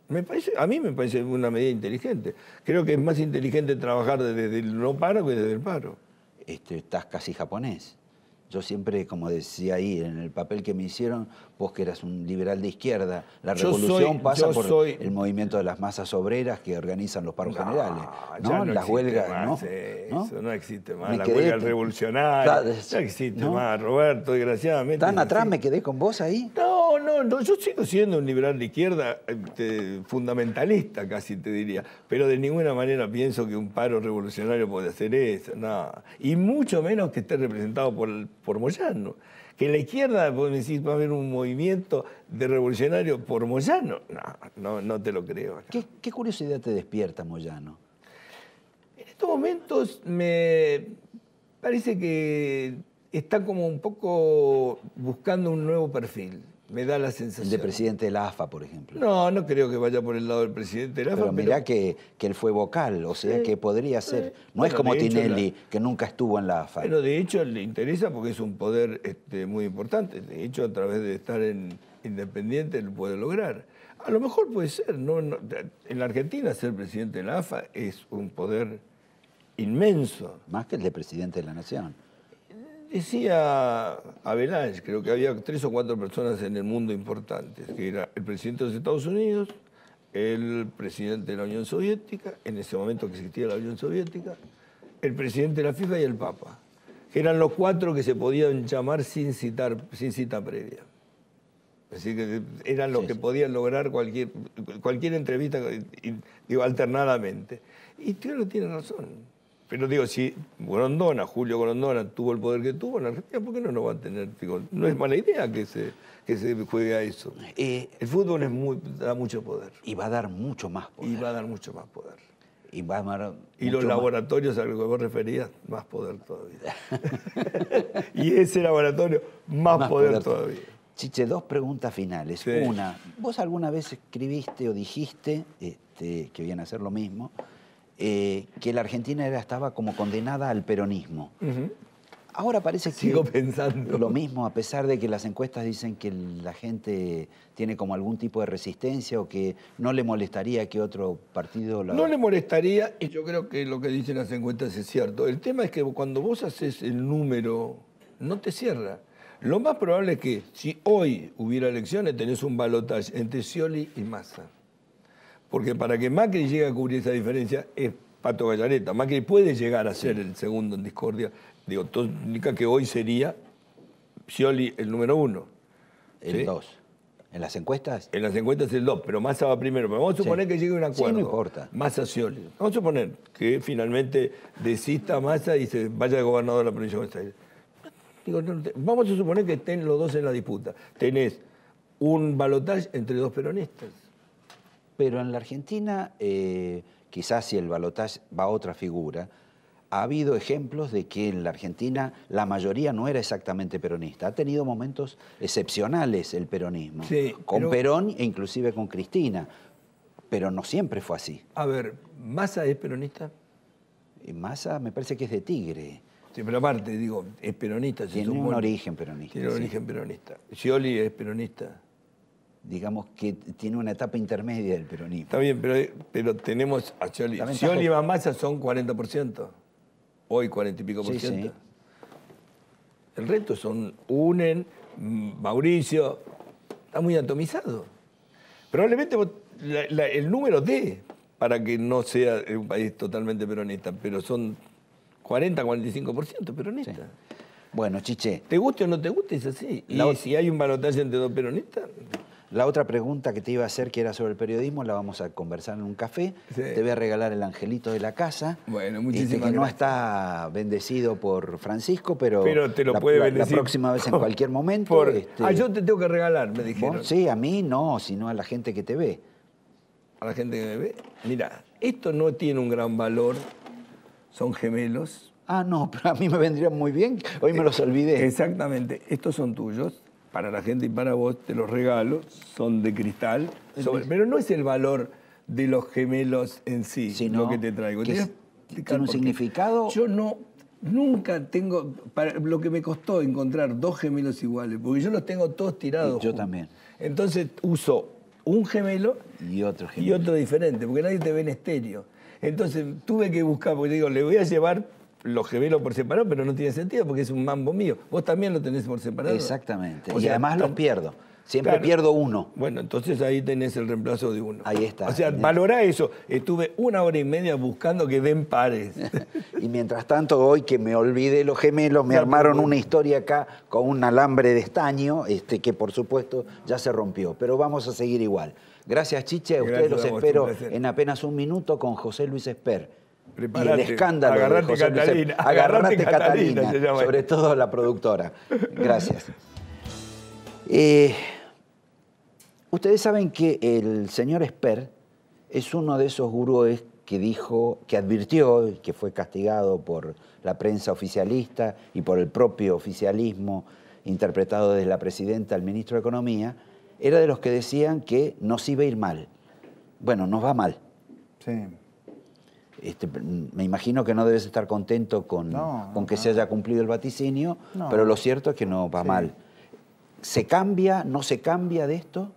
Me parece, a mí me parece una medida inteligente. Creo que es más inteligente trabajar desde el no paro que desde el paro. Este, estás casi japonés. Yo siempre, como decía ahí, en el papel que me hicieron, vos que eras un liberal de izquierda, la revolución pasa por el movimiento de las masas obreras que organizan los paros generales, ¿no? las huelgas, eh, ¿no? Eso, no existe más, la huelga revolucionaria, no existe más, Roberto, desgraciadamente. ¿Tan atrás me quedé con vos ahí? No, no, yo sigo siendo un liberal de izquierda, eh, fundamentalista casi te diría, pero de ninguna manera pienso que un paro revolucionario puede hacer eso, nada. Y mucho menos que esté representado por el por Moyano, Que la izquierda, decir, va a haber un movimiento de revolucionario por Moyano. No, no, te lo creo. ¿Qué, ¿Qué curiosidad te despierta Moyano? En estos momentos me parece que está como un poco buscando un nuevo perfil. Me da la sensación. De presidente de la AFA, por ejemplo. No, no creo que vaya por el lado del presidente de la AFA. Pero mirá Que, él fue vocal, o sea que podría ser. no es como Tinelli, que nunca estuvo en la AFA. Pero de hecho le interesa porque es un poder este, muy importante. De hecho, a través de estar en independiente lo puede lograr. A lo mejor puede ser. en la Argentina ser presidente de la AFA es un poder inmenso. Más que el de presidente de la Nación. Decía Avalanche, creo que había tres o cuatro personas en el mundo importantes, que era el presidente de los Estados Unidos, el presidente de la Unión Soviética, en ese momento que existía la Unión Soviética, el presidente de la FIFA y el Papa, que eran los cuatro que se podían llamar sin, citar, sin cita previa. Así que eran los que podían lograr cualquier, cualquier entrevista digo, alternadamente. Y no tiene razón. Pero digo, si Grondona, Julio Grondona, tuvo el poder que tuvo en Argentina, ¿por qué no lo va a tener? no es mala idea que se, se juegue a eso. Eh, el fútbol da mucho poder. Y va a dar mucho más poder. Y va a dar mucho más poder. Y, va y los laboratorios a los que vos referías, más poder todavía. y ese laboratorio, más, poder, todavía. Chiche, dos preguntas finales. Una, ¿vos alguna vez escribiste o dijiste, este, que iban a hacer lo mismo, eh, que la Argentina estaba como condenada al peronismo. Ahora parece que Sigo pensando. lo mismo, a pesar de que las encuestas dicen que la gente tiene como algún tipo de resistencia o que no le molestaría que otro partido... No le molestaría y yo creo que lo que dicen las encuestas es cierto. El tema es que cuando vos haces el número, no te cierra. Lo más probable es que si hoy hubiera elecciones tenés un balotaje entre Scioli y Massa. Porque para que Macri llegue a cubrir esa diferencia es Pato Gallareta. Macri puede llegar a ser el segundo en discordia. Digo, todo que hoy sería Scioli el número uno. El dos. ¿En las encuestas? En las encuestas el dos, pero Massa va primero. vamos a suponer que llegue un acuerdo. Sí, no importa. Massa Scioli. Vamos a suponer que finalmente desista Massa y se vaya de gobernador de la provincia de Buenos Aires. vamos a suponer que estén los dos en la disputa. Tenés un balotaje entre dos peronistas. Pero en la Argentina, eh, quizás si el balotaje va a otra figura, ha habido ejemplos de que en la Argentina la mayoría no era exactamente peronista. Ha tenido momentos excepcionales el peronismo, con Perón e inclusive con Cristina, pero no siempre fue así. A ver, ¿Massa es peronista? Massa me parece que es de Tigre. Sí, pero aparte, digo, es peronista. tiene un origen peronista. Tiene un origen peronista. Scioli es peronista digamos, que tiene una etapa intermedia del peronismo. Está bien, pero, pero tenemos a Scioli. Scioli y Massa son 40%, hoy 40 y pico por ciento. El resto son UNEN, Mauricio, está muy atomizado. Probablemente el número de para que no sea un país totalmente peronista, pero son 40, 45% peronistas. Bueno, Chiche. ¿Te guste o no te guste? Es así. Y si hay un balotaje entre dos peronistas, la otra pregunta que te iba a hacer, que era sobre el periodismo, la vamos a conversar en un café. Te voy a regalar el angelito de la casa. Bueno, muchísimas gracias. que no está bendecido por Francisco, pero, pero te lo puede bendecir. la próxima vez en cualquier momento. Por... Este, ah, yo te tengo que regalar, me dijeron. Sí, a mí no, sino a la gente que te ve. A la gente que me ve. Mira, esto no tiene un gran valor. Son gemelos. Ah, no, pero a mí me vendrían muy bien. Hoy me los olvidé. Exactamente. Estos son tuyos para la gente y para vos, te los regalo, son de cristal. pero no es el valor de los gemelos en sí lo que te traigo. ¿Tiene un significado? Yo no, nunca tengo, lo que me costó encontrar dos gemelos iguales, porque yo los tengo todos tirados. yo también. Entonces uso un gemelo y otro, gemelo. y otro diferente, porque nadie te ve en estéreo. Entonces tuve que buscar, porque digo, le voy a llevar los gemelos por separado, pero no tiene sentido porque es un mambo mío. Vos también lo tenés por separado. Exactamente. y además los pierdo. Siempre pierdo uno. Bueno, entonces ahí tenés el reemplazo de uno. Ahí está. O sea, valorá eso. Estuve una hora y media buscando que den pares. y mientras tanto, hoy que me olvidé los gemelos, me armaron una historia acá con un alambre de estaño, este, que por supuesto ya se rompió. Pero vamos a seguir igual. Gracias, Chiche. ustedes los espero en apenas un minuto con José Luis Esper y el escándalo agarrate José Catalina, agarrate, Catalina, sobre todo la productora. Gracias. Eh, ustedes saben que el señor Esper es uno de esos gurúes que dijo, que advirtió, que fue castigado por la prensa oficialista y por el propio oficialismo interpretado desde la presidenta al ministro de Economía, era de los que decían que nos iba a ir mal. Bueno, nos va mal. Sí. Este, me imagino que no debes estar contento con, con que se haya cumplido el vaticinio, pero lo cierto es que no va mal. ¿Se cambia, no se cambia de esto?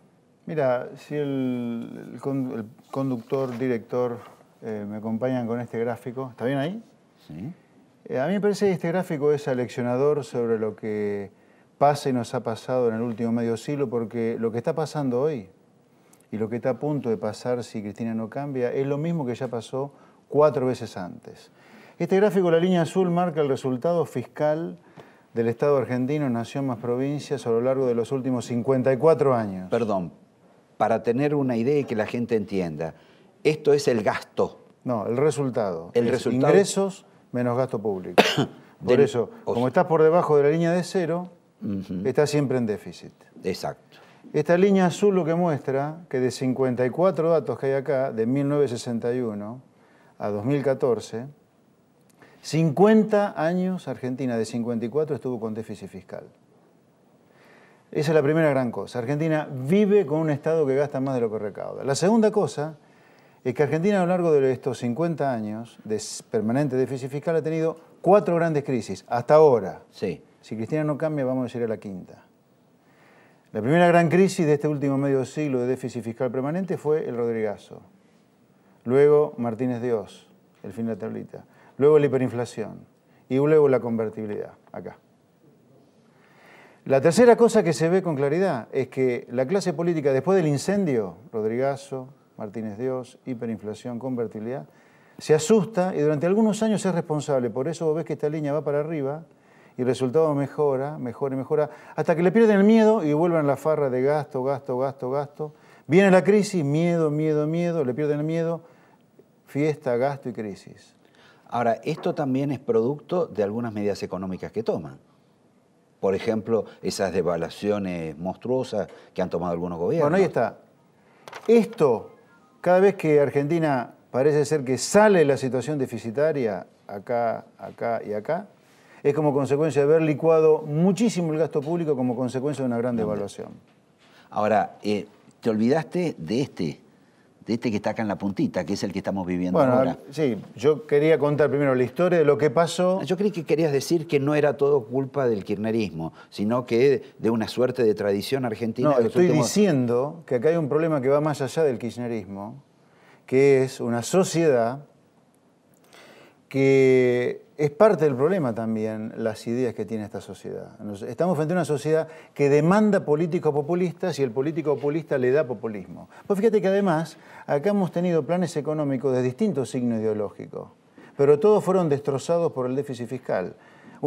Mira, si el, conductor, director, eh, me acompañan con este gráfico, ¿está bien ahí? Sí. Eh, a mí me parece que este gráfico es aleccionador sobre lo que pasa y nos ha pasado en el último medio siglo, porque lo que está pasando hoy y lo que está a punto de pasar si Cristina no cambia es lo mismo que ya pasó cuatro veces antes. Este gráfico, la línea azul, marca el resultado fiscal del Estado argentino, en nación más provincias, a lo largo de los últimos 54 años. Perdón, para tener una idea y que la gente entienda, esto es el gasto. No, el resultado. El resultado. Ingresos menos gasto público. Por eso, como estás por debajo de la línea de cero, está estás siempre en déficit. Exacto. Esta línea azul lo que muestra que de 54 datos que hay acá, de 1961, a 2014, 50 años Argentina de 54 estuvo con déficit fiscal. Esa es la primera gran cosa. Argentina vive con un Estado que gasta más de lo que recauda. La segunda cosa es que Argentina a lo largo de estos 50 años de permanente déficit fiscal ha tenido cuatro grandes crisis, hasta ahora. Sí. Si Cristina no cambia, vamos a ir a la quinta. La primera gran crisis de este último medio siglo de déficit fiscal permanente fue el Rodrigazo. Luego Martínez Dios, el fin de la tablita. Luego la hiperinflación. Y luego la convertibilidad, acá. La tercera cosa que se ve con claridad es que la clase política, después del incendio, Rodrigazo, Martínez Dios, hiperinflación, convertibilidad, se asusta y durante algunos años es responsable. Por eso vos ves que esta línea va para arriba y el resultado mejora, mejora y mejora, hasta que le pierden el miedo y vuelven a la farra de gasto, gasto, gasto, gasto. Viene la crisis, miedo, miedo, miedo, le pierden el miedo, fiesta, gasto y crisis. Ahora, esto también es producto de algunas medidas económicas que toman. Por ejemplo, esas devaluaciones monstruosas que han tomado algunos gobiernos. Bueno, ahí está. Esto, cada vez que Argentina parece ser que sale la situación deficitaria acá, acá y acá, es como consecuencia de haber licuado muchísimo el gasto público como consecuencia de una gran devaluación. Ahora, eh, te olvidaste de este de este que está acá en la puntita, que es el que estamos viviendo bueno, ahora. Sí, yo quería contar primero la historia de lo que pasó. Ah, yo creí que querías decir que no era todo culpa del kirchnerismo, sino que de una suerte de tradición argentina. No, estoy diciendo que acá hay un problema que va más allá del kirchnerismo, que es una sociedad que es parte del problema también las ideas que tiene esta sociedad. Estamos frente a una sociedad que demanda políticos populistas y el político populista le da populismo. Pues fíjate que además acá hemos tenido planes económicos de distinto signos ideológico, pero todos fueron destrozados por el déficit fiscal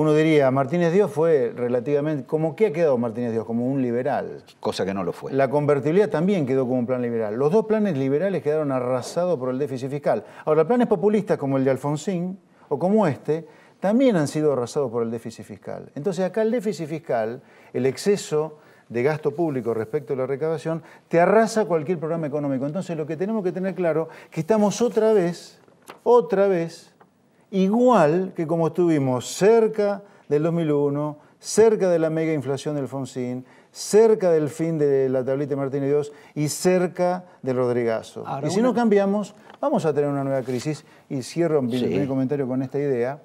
uno diría, Martínez Dios fue relativamente, ¿como que ha quedado Martínez Dios? Como un liberal. Cosa que no lo fue. La convertibilidad también quedó como un plan liberal. Los dos planes liberales quedaron arrasados por el déficit fiscal. Ahora, planes populistas como el de Alfonsín o como este, también han sido arrasados por el déficit fiscal. Entonces acá el déficit fiscal, el exceso de gasto público respecto a la recaudación, te arrasa cualquier programa económico. Entonces lo que tenemos que tener claro es que estamos otra vez, otra vez, igual que como estuvimos cerca del 2001, cerca de la mega inflación del Fonsín, cerca del fin de la tablita de Martín y Dios y cerca del Rodrigazo. y si no cambiamos, vamos a tener una nueva crisis. Y cierro mi comentario con esta idea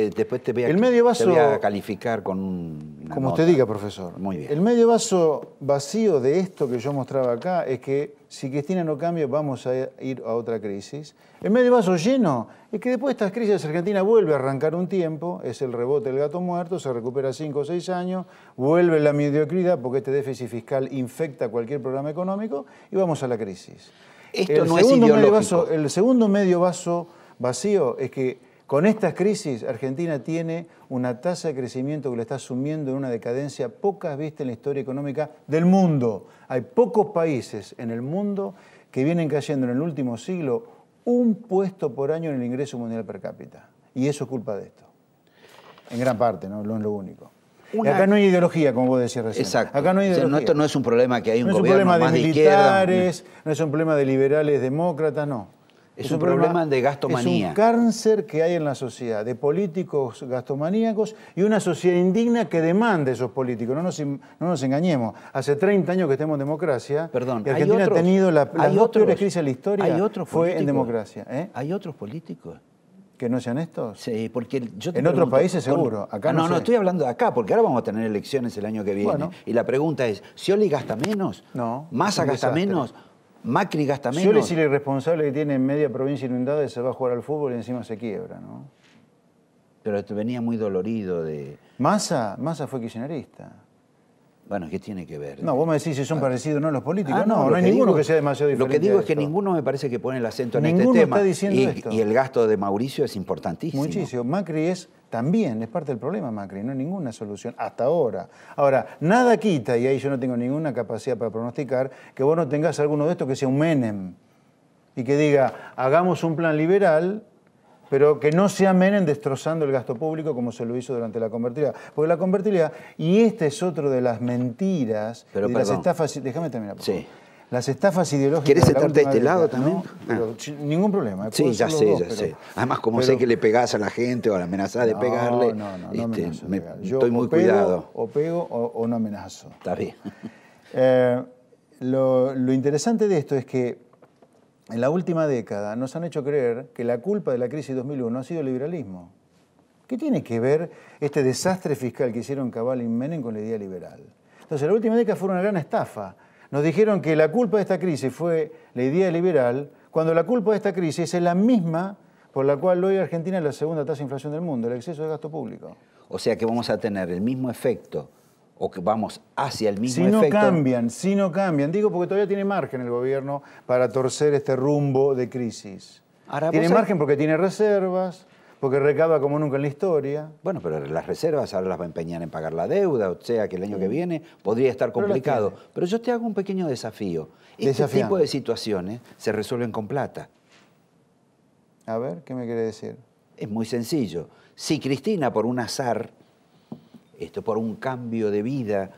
después te voy, a, el medio vaso, te a calificar con un. Como usted diga, profesor. Muy bien. El medio vaso vacío de esto que yo mostraba acá es que si Cristina no cambia, vamos a ir a otra crisis. El medio vaso lleno es que después de estas crisis Argentina vuelve a arrancar un tiempo, es el rebote del gato muerto, se recupera cinco o 6 años, vuelve la mediocridad porque este déficit fiscal infecta cualquier programa económico y vamos a la crisis. Esto no es medio El segundo medio vaso vacío es que con estas crisis, Argentina tiene una tasa de crecimiento que le está sumiendo en una decadencia pocas vistas en la historia económica del mundo. Hay pocos países en el mundo que vienen cayendo en el último siglo un puesto por año en el ingreso mundial per cápita. Y eso es culpa de esto. En gran parte, no, es lo único. Acá no hay ideología, como vos decías recién. Exacto. Acá no hay ideología. esto no es un problema que hay un no es un problema de militares, no es un problema de liberales demócratas, no. Es, un, problema, de gastomanía. Es un cáncer que hay en la sociedad, de políticos gastomaníacos y una sociedad indigna que demanda esos políticos. No nos, no nos engañemos. Hace 30 años que estemos en democracia. Perdón, Argentina ha tenido la, las crisis de la historia. fue en democracia. ¿eh? Hay otros políticos. ¿Que no sean estos? Sí, porque yo En otros países seguro, ah, no No, estoy hablando de acá, porque ahora vamos a tener elecciones el año que viene. Y la pregunta es, ¿Sioli gasta menos? No. ¿Masa gasta menos? Macri también. menos. Yo decir el irresponsable que tiene media provincia inundada y se va a jugar al fútbol y encima se quiebra, ¿no? Pero venía muy dolorido de... Massa, Massa fue kirchnerista. Bueno, ¿qué tiene que ver? No, vos me decís si son parecidos o no los políticos. Ah, no, no, hay ninguno que sea demasiado diferente. Lo que digo es que ninguno me parece que pone el acento en este tema. y, y el gasto de Mauricio es importantísimo. Muchísimo. Macri es también, es parte del problema Macri, no hay ninguna solución hasta ahora. Ahora, nada quita, y ahí yo no tengo ninguna capacidad para pronosticar, que vos no tengas alguno de estos que sea un Menem y que diga, hagamos un plan liberal pero que no se amenen destrozando el gasto público como se lo hizo durante la convertibilidad. Porque la convertibilidad, y este es otro de las mentiras, pero, de las estafas, déjame terminar. Por Sí. Las estafas ideológicas. ¿Quieres sentarte de este lado también? Ah. Ningún problema. ¿eh? Sí, ya sé, ya sé. Además, como sé que le pegás a la gente o la amenazás de pegarle, no, no, no este, me, Yo estoy muy cuidado. O pego o, no amenazo. Está bien. Eh, lo, lo interesante de esto es que en la última década nos han hecho creer que la culpa de la crisis 2001 ha sido el liberalismo. ¿Qué tiene que ver este desastre fiscal que hicieron Cabal y Menem con la idea liberal? Entonces, la última década fue una gran estafa. Nos dijeron que la culpa de esta crisis fue la idea liberal, cuando la culpa de esta crisis es la misma por la cual hoy Argentina es la segunda tasa de inflación del mundo, el exceso de gasto público. O sea que vamos a tener el mismo efecto o que vamos hacia el mismo si no cambian, si no cambian, digo porque todavía tiene margen el gobierno para torcer este rumbo de crisis. tiene margen porque tiene reservas, porque recaba como nunca en la historia. Bueno, pero las reservas ahora las va a empeñar en pagar la deuda, o sea que el año que viene podría estar complicado. Pero, yo te hago un pequeño desafío. Este tipo de situaciones se resuelven con plata. A ver, ¿qué me quiere decir? Es muy sencillo. Si Cristina, por un azar, esto, por un cambio de vida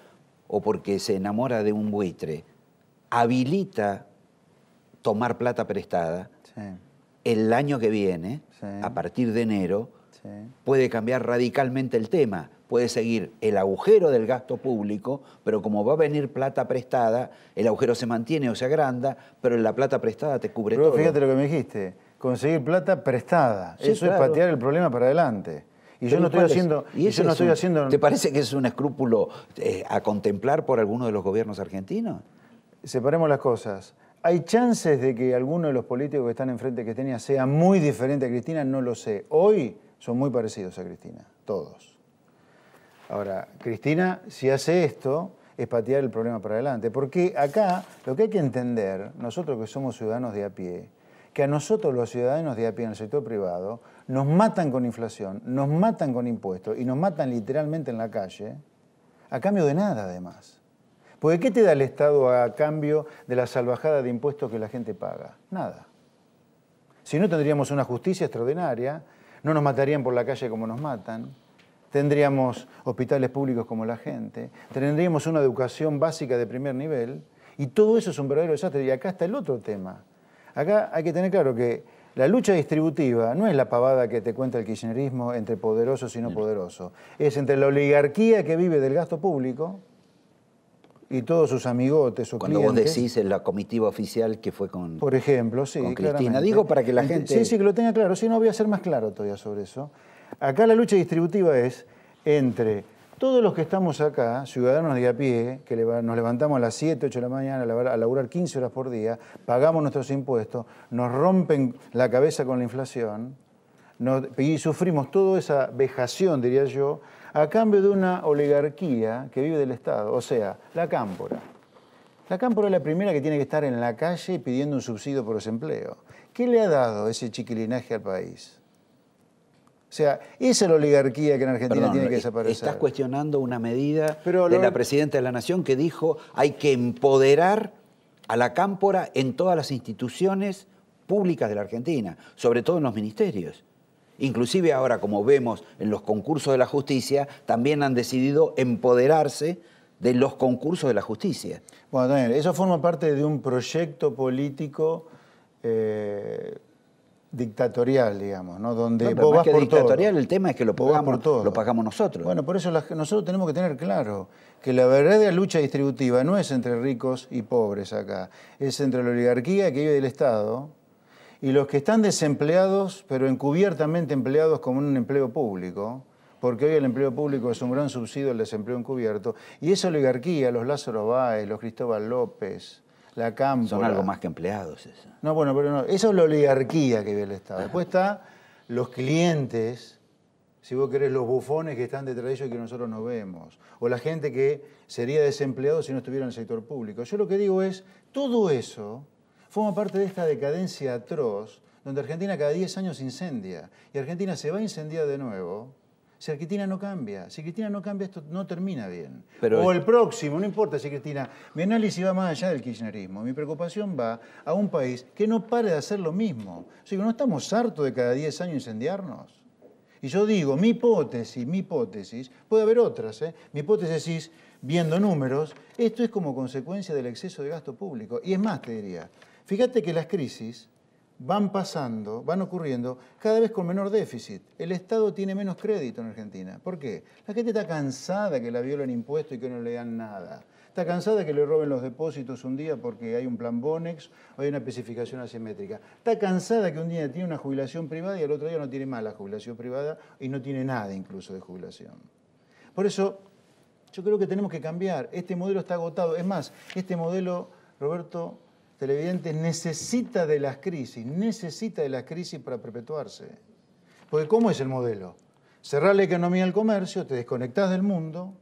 o porque se enamora de un buitre, habilita tomar plata prestada, el año que viene, a partir de enero, puede cambiar radicalmente el tema. Puede seguir el agujero del gasto público, pero como va a venir plata prestada, el agujero se mantiene o se agranda, pero la plata prestada te cubre pero Fíjate lo que me dijiste, conseguir plata prestada. Eso es patear el problema para adelante. Y yo no estoy haciendo. ¿Te parece que es un escrúpulo eh, a contemplar por alguno de los gobiernos argentinos? Separemos las cosas. ¿Hay chances de que alguno de los políticos que están enfrente que tenía sea muy diferente a Cristina? No lo sé. Hoy son muy parecidos a Cristina, todos. Ahora, Cristina, si hace esto, es patear el problema para adelante. Porque acá lo que hay que entender, nosotros que somos ciudadanos de a pie, que a nosotros los ciudadanos de a pie en el sector privado, nos matan con inflación, nos matan con impuestos y nos matan literalmente en la calle, a cambio de nada además. Porque ¿qué te da el Estado a cambio de la salvajada de impuestos que la gente paga? Nada. Si no tendríamos una justicia extraordinaria, no nos matarían por la calle como nos matan, tendríamos hospitales públicos como la gente, tendríamos una educación básica de primer nivel, y todo eso es un verdadero desastre. Y acá está el otro tema. Acá hay que tener claro que la lucha distributiva no es la pavada que te cuenta el kirchnerismo entre poderosos y no poderosos. Es entre la oligarquía que vive del gasto público y todos sus amigotes, sus Cuando clientes, vos decís en la comitiva oficial que fue con Por ejemplo, sí, con Cristina. Digo para que la gente... Sí, sí, que lo tenga claro. Si sí, no, voy a ser más claro todavía sobre eso. Acá la lucha distributiva es entre todos los que estamos acá, ciudadanos de a pie, que nos levantamos a las 7, 8 de la mañana a laburar 15 horas por día, pagamos nuestros impuestos, nos rompen la cabeza con la inflación y sufrimos toda esa vejación, diría yo, a cambio de una oligarquía que vive del Estado, o sea, la cámpora. La cámpora es la primera que tiene que estar en la calle pidiendo un subsidio por desempleo. ¿Qué le ha dado ese chiquilinaje al país? O sea, esa es la oligarquía que en Argentina tiene que eh, desaparecer. Estás cuestionando una medida de la presidenta de la Nación que dijo hay que empoderar a la cámpora en todas las instituciones públicas de la Argentina, sobre todo en los ministerios. Inclusive ahora, como vemos en los concursos de la justicia, también han decidido empoderarse de los concursos de la justicia. Bueno, eso forma parte de un proyecto político eh, dictatorial, digamos, ¿no? Donde no, más que dictatorial, el tema es que lo pagamos, por lo pagamos nosotros. Bueno, por eso nosotros tenemos que tener claro que la verdadera lucha distributiva no es entre ricos y pobres acá, es entre la oligarquía que vive del Estado y los que están desempleados, pero encubiertamente empleados como en un empleo público, porque hoy el empleo público es un gran subsidio al desempleo encubierto, y esa oligarquía, los Lázaro Báez, los Cristóbal López, son algo más que empleados eso. No, bueno, pero no. Eso es la oligarquía que vive el Estado. Después está los clientes, si vos querés, los bufones que están detrás de ellos y que nosotros no vemos. O la gente que sería desempleado si no estuviera en el sector público. Yo lo que digo es, todo eso forma parte de esta decadencia atroz donde Argentina cada 10 años incendia. Y Argentina se va a incendiar de nuevo si Cristina no cambia, si Cristina no cambia, esto no termina bien. o el próximo, no importa si Cristina. Mi análisis va más allá del kirchnerismo. Mi preocupación va a un país que no pare de hacer lo mismo. O sea, no estamos hartos de cada 10 años incendiarnos. Y yo digo, mi hipótesis, mi hipótesis, puede haber otras, ¿eh? mi hipótesis es, viendo números, esto es como consecuencia del exceso de gasto público. Y es más, te diría, fíjate que las crisis van pasando, van ocurriendo cada vez con menor déficit. El Estado tiene menos crédito en Argentina. ¿Por qué? La gente está cansada que la violen impuestos y que no le dan nada. Está cansada que le roben los depósitos un día porque hay un plan Bonex o hay una especificación asimétrica. Está cansada que un día tiene una jubilación privada y al otro día no tiene más la jubilación privada y no tiene nada incluso de jubilación. Por eso yo creo que tenemos que cambiar. Este modelo está agotado. Es más, este modelo, Roberto, televidente necesita de las crisis, necesita de las crisis para perpetuarse. Porque ¿cómo es el modelo? Cerrar la economía al comercio, te desconectás del mundo.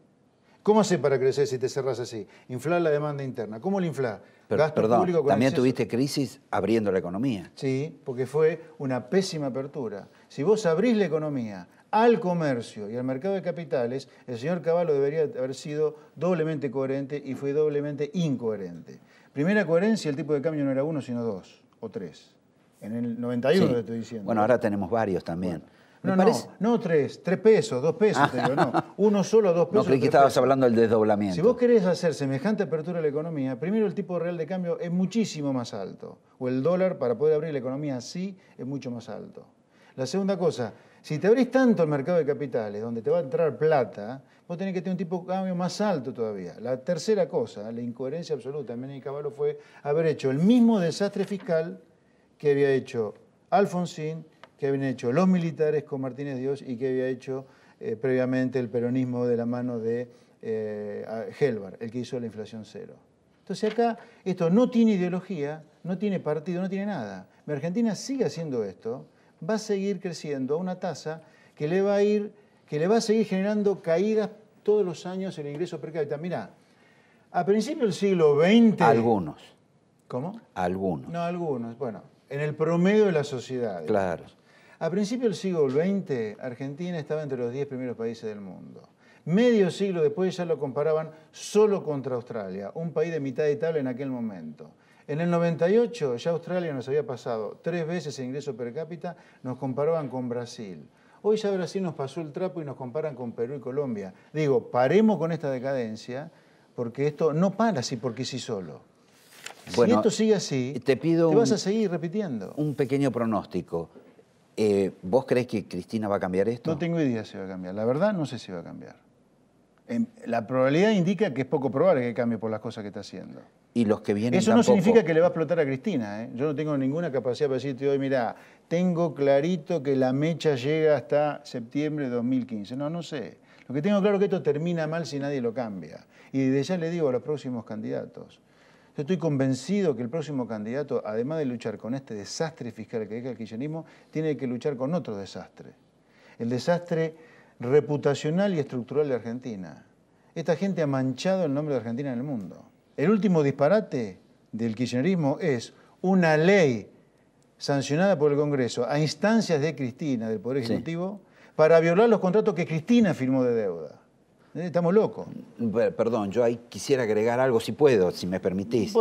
¿Cómo hace para crecer si te cerras así? Inflar la demanda interna. ¿Cómo la inflás? Gasto perdón, público con también tuviste crisis abriendo la economía. Sí, porque fue una pésima apertura. Si vos abrís la economía al comercio y al mercado de capitales, el señor Caballo debería haber sido doblemente coherente y fue doblemente incoherente. Primera coherencia, el tipo de cambio no era uno, sino dos o tres. En el 91 te estoy diciendo. Bueno, ahora tenemos varios también. No, no, tres, tres pesos, dos pesos, digo, no. Uno solo, dos pesos. No creí que estabas hablando del desdoblamiento. Si vos querés hacer semejante apertura a la economía, primero el tipo real de cambio es muchísimo más alto. O el dólar, para poder abrir la economía así, es mucho más alto. La segunda cosa, si te abrís tanto el mercado de capitales, donde te va a entrar plata, vos tenés que tener un tipo de cambio más alto todavía. La tercera cosa, la incoherencia absoluta de y Caballo fue haber hecho el mismo desastre fiscal que había hecho Alfonsín, que habían hecho los militares con Martínez Dios y que había hecho eh, previamente el peronismo de la mano de Helvar, eh, el que hizo la inflación cero. Entonces acá esto no tiene ideología, no tiene partido, no tiene nada. Argentina sigue haciendo esto, va a seguir creciendo a una tasa que le va a ir que le va a seguir generando caídas todos los años el ingreso per cápita. Mirá, a principios del siglo XX... Algunos. ¿Cómo? Algunos. No, algunos. Bueno, en el promedio de la sociedad. Claro. A principios del siglo XX, Argentina estaba entre los 10 primeros países del mundo. Medio siglo después ya lo comparaban solo contra Australia, un país de mitad de tabla en aquel momento. En el 98 ya Australia nos había pasado tres veces el ingreso per cápita, nos comparaban con Brasil. Hoy ya Brasil nos pasó el trapo y nos comparan con Perú y Colombia. Digo, paremos con esta decadencia porque esto no para así porque sí solo. si esto sigue así, te, pido vas a seguir repitiendo. Un pequeño pronóstico. Eh, ¿Vos crees que Cristina va a cambiar esto? No tengo idea si va a cambiar. La verdad, no sé si va a cambiar. Em, la probabilidad indica que es poco probable que cambie por las cosas que está haciendo y los que vienen Eso no significa que le va a explotar a Cristina. ¿eh? Yo no tengo ninguna capacidad para decirte hoy, mira, tengo clarito que la mecha llega hasta septiembre de 2015. No, no sé. Lo que tengo claro es que esto termina mal si nadie lo cambia. Y desde ya le digo a los próximos candidatos. Yo estoy convencido que el próximo candidato, además de luchar con este desastre fiscal que deja el kirchnerismo, tiene que luchar con otro desastre. El desastre reputacional y estructural de Argentina. Esta gente ha manchado el nombre de Argentina en el mundo. El último disparate del kirchnerismo es una ley sancionada por el Congreso a instancias de Cristina, del Poder Ejecutivo, para violar los contratos que Cristina firmó de deuda. Eh, estamos locos. Perdón, yo ahí quisiera agregar algo, si puedo, si me permitís.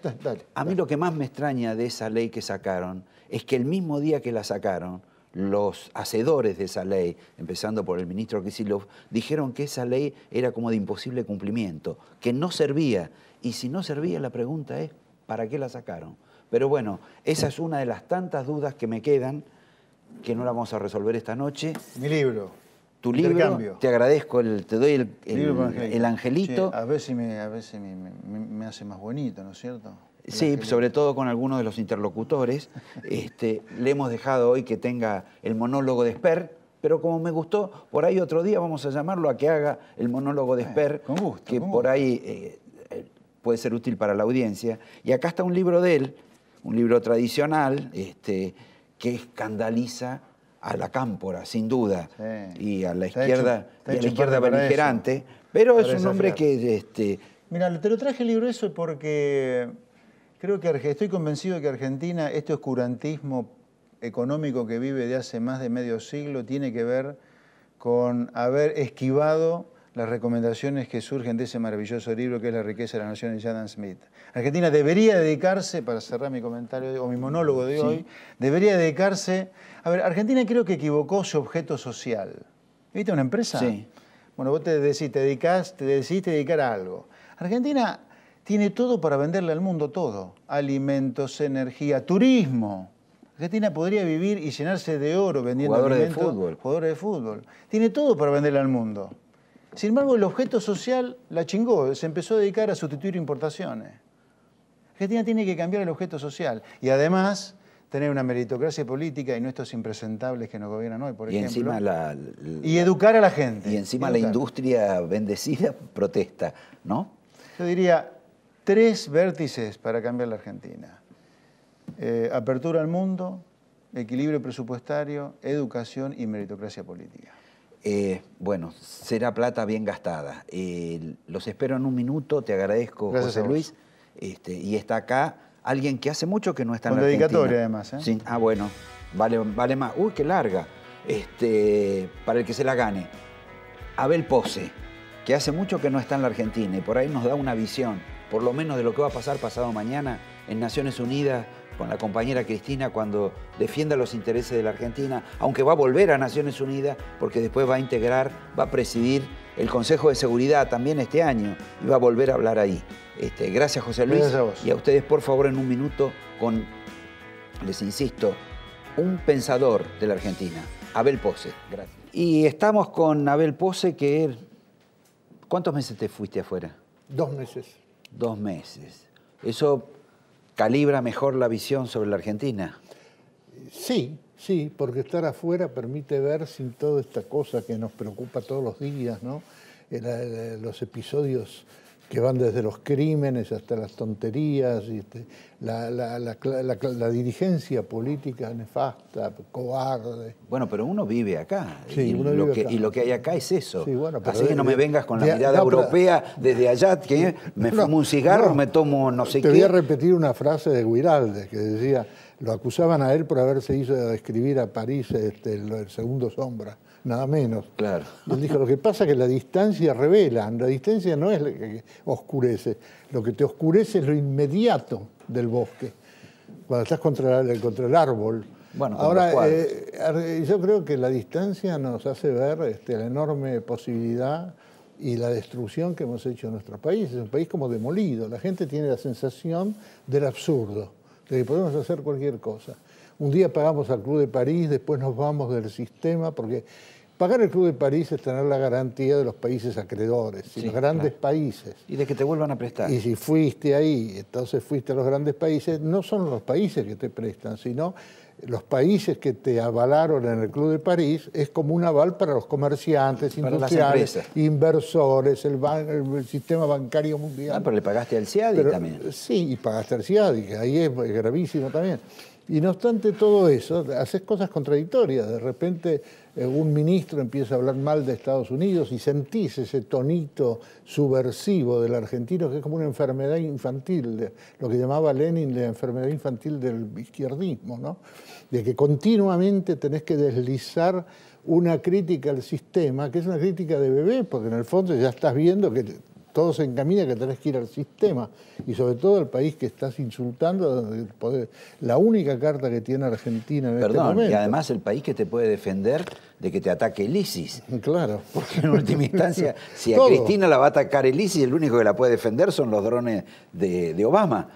A mí lo que más me extraña de esa ley que sacaron es que el mismo día que la sacaron, los hacedores de esa ley, empezando por el ministro Kisilov, dijeron que esa ley era como de imposible cumplimiento, que no servía y si no servía, la pregunta es, ¿para qué la sacaron? Pero bueno, esa es una de las tantas dudas que me quedan, que no la vamos a resolver esta noche. Mi libro. Tu libro, te agradezco, te doy el, angelito. a veces me, hace más bonito, ¿no es cierto? Sí, sobre todo con algunos de los interlocutores. Este, le hemos dejado hoy que tenga el monólogo de Sper, pero como me gustó, por ahí otro día vamos a llamarlo a que haga el monólogo de Sper, con gusto, que por ahí eh, puede ser útil para la audiencia. Y acá está un libro de él, un libro tradicional, este, que escandaliza a la cámpora, sin duda, y a la izquierda, la izquierda beligerante, pero es un hombre que... Este... Mira, te lo traje el libro eso porque creo que estoy convencido de que Argentina, este oscurantismo económico que vive de hace más de medio siglo, tiene que ver con haber esquivado las recomendaciones que surgen de ese maravilloso libro que es La riqueza de las naciones de Adam Smith. Argentina debería dedicarse, para cerrar mi comentario o mi monólogo de hoy, debería dedicarse... A ver, Argentina creo que equivocó su objeto social. ¿Viste una empresa? Sí. Bueno, vos te decís, te dedicás, te decidiste dedicar a algo. Argentina tiene todo para venderle al mundo todo. Alimentos, energía, turismo. Argentina podría vivir y llenarse de oro vendiendo De fútbol. Jugadores de fútbol. Tiene todo para venderle al mundo. Sin embargo, el objeto social la chingó, se empezó a dedicar a sustituir importaciones. Argentina tiene que cambiar el objeto social y además tener una meritocracia política y no estos impresentables que nos gobiernan hoy, por y ejemplo. y educar a la gente. Y encima la industria bendecida protesta, ¿no? Yo diría tres vértices para cambiar la Argentina. Eh, apertura al mundo, equilibrio presupuestario, educación y meritocracia política. Eh, bueno, será plata bien gastada. Eh, los espero en un minuto, te agradezco, José Luis. Este, y está acá alguien que hace mucho que no está en la dedicatoria además. ¿eh? Sí. Ah, bueno, vale, vale más. Uy, qué larga. Este, para el que se la gane. Abel Pose, que hace mucho que no está en la Argentina y por ahí nos da una visión, por lo menos de lo que va a pasar pasado mañana en Naciones Unidas con la compañera Cristina cuando defienda los intereses de la Argentina, aunque va a volver a Naciones Unidas porque después va a integrar, va a presidir el Consejo de Seguridad también este año y va a volver a hablar ahí. Este, gracias José Luis y a ustedes por favor en un minuto con, les insisto, un pensador de la Argentina, Abel Pose. Gracias. Y estamos con Abel Pose que... ¿Cuántos meses te fuiste afuera? Dos meses. Dos meses. Eso calibra mejor la visión sobre la Argentina. Sí, sí, porque estar afuera permite ver sin toda esta cosa que nos preocupa todos los días, ¿no? Eh, los episodios que van desde los crímenes hasta las tonterías, y este, la, la, la, dirigencia política nefasta, cobarde. Bueno, pero uno vive acá, y, lo que, hay acá es eso. Así que no me vengas con la mirada europea desde allá, que me fumo un cigarro, me tomo no sé qué. Te voy a repetir una frase de Guiralde que decía, lo acusaban a él por haberse ido a escribir a París este, el, el segundo sombra nada menos. Claro. Él dijo, lo que pasa es que la distancia revela, la distancia no es lo que oscurece, lo que te oscurece es lo inmediato del bosque, cuando estás contra, el, contra el árbol. Bueno, Ahora, eh, yo creo que la distancia nos hace ver este, la enorme posibilidad y la destrucción que hemos hecho en nuestro país. Es un país como demolido. La gente tiene la sensación del absurdo, de que podemos hacer cualquier cosa. Un día pagamos al Club de París, después nos vamos del sistema, porque Pagar el Club de París es tener la garantía de los países acreedores, y los grandes países. Y de que te vuelvan a prestar. Y si fuiste ahí, entonces fuiste a los grandes países, no son los países que te prestan, sino los países que te avalaron en el Club de París, es como un aval para los comerciantes, industriales, inversores, el, sistema bancario mundial. Ah, pero le pagaste al CIADI también. Sí, y pagaste al CIADI, que ahí es gravísimo también. Y no obstante todo eso, haces cosas contradictorias. De repente eh, un ministro empieza a hablar mal de Estados Unidos y sentís ese tonito subversivo del argentino que es como una enfermedad infantil, lo que llamaba Lenin la enfermedad infantil del izquierdismo, ¿no? de que continuamente tenés que deslizar una crítica al sistema, que es una crítica de bebé, porque en el fondo ya estás viendo que todo se encamina que tenés que ir al sistema y sobre todo al país que estás insultando, la única carta que tiene Argentina en este momento. Y además el país que te puede defender de que te ataque el ISIS. Claro. Porque en última instancia, si a Cristina la va a atacar el ISIS, el único que la puede defender son los drones de, de Obama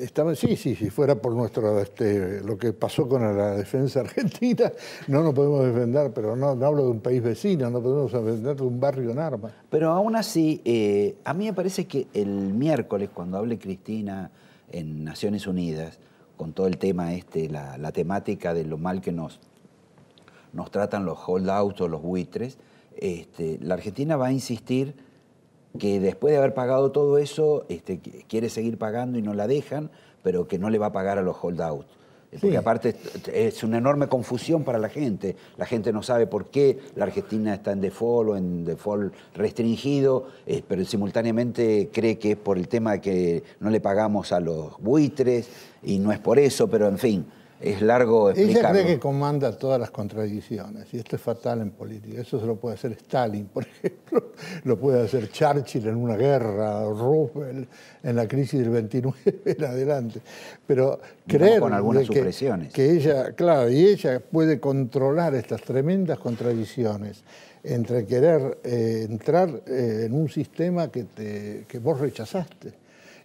estaba sí, sí, si fuera por nuestro, este, lo que pasó con la defensa argentina, no nos podemos defender, pero no, no hablo de un país vecino, no podemos defender de un barrio en armas. Pero aún así, eh, a mí me parece que el miércoles, cuando hable Cristina en Naciones Unidas, con todo el tema este, la, la temática de lo mal que nos, nos tratan los holdouts o los buitres, este, la Argentina va a insistir que después de haber pagado todo eso, este, quiere seguir pagando y no la dejan, pero que no le va a pagar a los holdouts. Porque aparte es una enorme confusión para la gente. La gente no sabe por qué la Argentina está en default o en default restringido, pero simultáneamente cree que es por el tema de que no le pagamos a los buitres y no es por eso, pero en fin, es largo explicarlo. Ella cree que comanda todas las contradicciones, y esto es fatal en política. Eso se lo puede hacer Stalin, por ejemplo, lo puede hacer Churchill en una guerra, Roosevelt en la crisis del 29 en adelante. Pero creer con algunas que, que ella, claro, y ella puede controlar estas tremendas contradicciones entre querer eh, entrar eh, en un sistema que vos rechazaste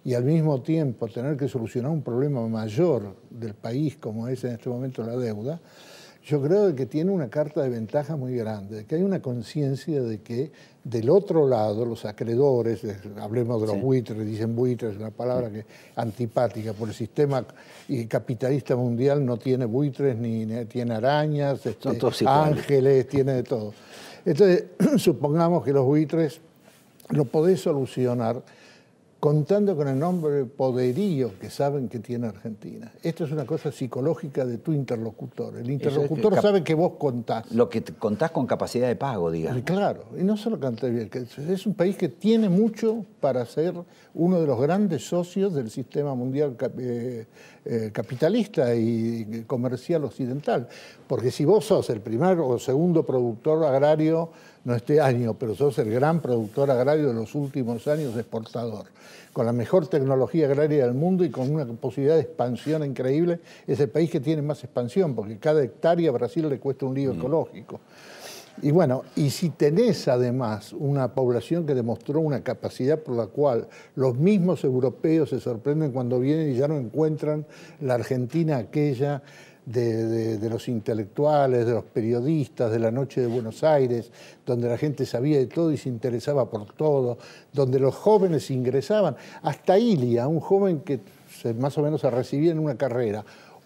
y al mismo tiempo tener que solucionar un problema mayor del país como es en este momento la deuda, yo creo que tiene una carta de ventaja muy grande, que hay una conciencia de que del otro lado los acreedores, hablemos de los buitres, dicen buitres, una palabra que antipática, por el sistema capitalista mundial no tiene buitres ni, tiene arañas, este, ángeles, tiene de todo. Entonces, supongamos que los buitres lo podés solucionar contando con el nombre poderío que saben que tiene Argentina. Esto es una cosa psicológica de tu interlocutor. El interlocutor sabe que vos contás. Lo que contás con capacidad de pago, digamos. Eh, claro, y no solo que es un país que tiene mucho para ser uno de los grandes socios del sistema mundial eh, eh, capitalista y comercial occidental. Porque si vos sos el primer o segundo productor agrario, no este año, pero sos el gran productor agrario de los últimos años, exportador, con la mejor tecnología agraria del mundo y con una posibilidad de expansión increíble. Es el país que tiene más expansión, porque cada hectárea a Brasil le cuesta un lío mm. ecológico. Y bueno, y si tenés además una población que demostró una capacidad por la cual los mismos europeos se sorprenden cuando vienen y ya no encuentran la Argentina aquella de, los intelectuales, de los periodistas, de la noche de Buenos Aires, donde la gente sabía de todo y se interesaba por todo, donde los jóvenes ingresaban, hasta Ilia, un joven que más o menos se recibía en una carrera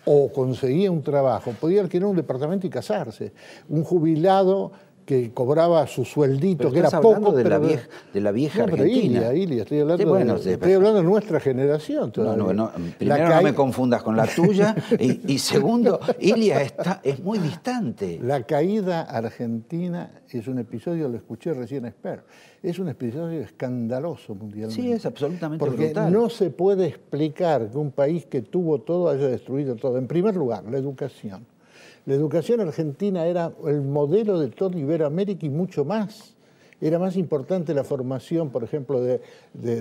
o conseguía un trabajo, podía alquilar un departamento y casarse. Un jubilado que cobraba su sueldito, que era poco. De, la vieja, de la vieja no, pero estoy hablando, de, nuestra generación. Primero no me confundas con la tuya y, segundo, Ilia está, es muy distante. La caída argentina es un episodio, lo escuché recién espero, es un episodio escandaloso mundialmente. Sí, es absolutamente Porque no se puede explicar que un país que tuvo todo haya destruido todo. En primer lugar, la educación la educación argentina era el modelo de todo Iberoamérica y mucho más. Era más importante la formación, por ejemplo, de,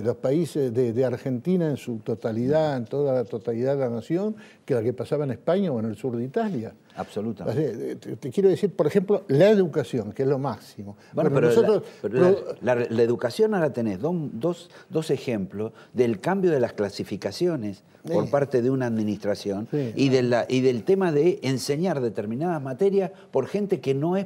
los países, de, Argentina en su totalidad, en toda la totalidad de la nación, que la que pasaba en España o en el sur de Italia. Absolutamente. Eh, te, quiero decir, por ejemplo, la educación, que es lo máximo. Bueno, pero, nosotros, la, educación ahora tenés dos, ejemplos del cambio de las clasificaciones por parte de una administración y, de y del tema de enseñar determinadas materias por gente que no es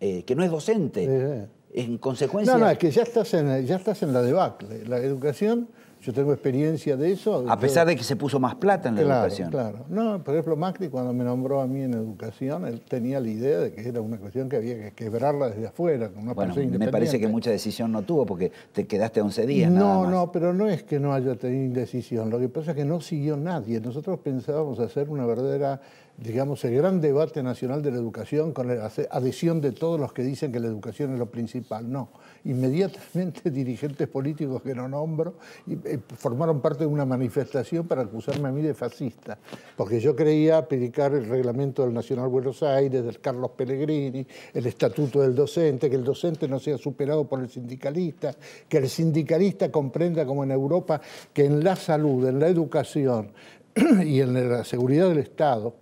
eh, que no es docente en consecuencia... No, no, es que ya estás en, ya estás en la debacle. La educación, yo tengo experiencia de eso. A pesar de que se puso más plata en la educación. Claro, No, por ejemplo, Macri cuando me nombró a mí en educación, él tenía la idea de que era una cuestión que había que quebrarla desde afuera. bueno, me parece que mucha decisión no tuvo porque te quedaste 11 días. No, nada no, pero no es que no haya tenido indecisión. Lo que pasa es que no siguió nadie. Nosotros pensábamos hacer una verdadera digamos, el gran debate nacional de la educación con la adhesión de todos los que dicen que la educación es lo principal. No, inmediatamente dirigentes políticos que no nombro eh, formaron parte de una manifestación para acusarme a mí de fascista, porque yo creía aplicar el reglamento del Nacional Buenos Aires, del Carlos Pellegrini, el estatuto del docente, que el docente no sea superado por el sindicalista, que el sindicalista comprenda como en Europa que en la salud, en la educación y en la seguridad del Estado,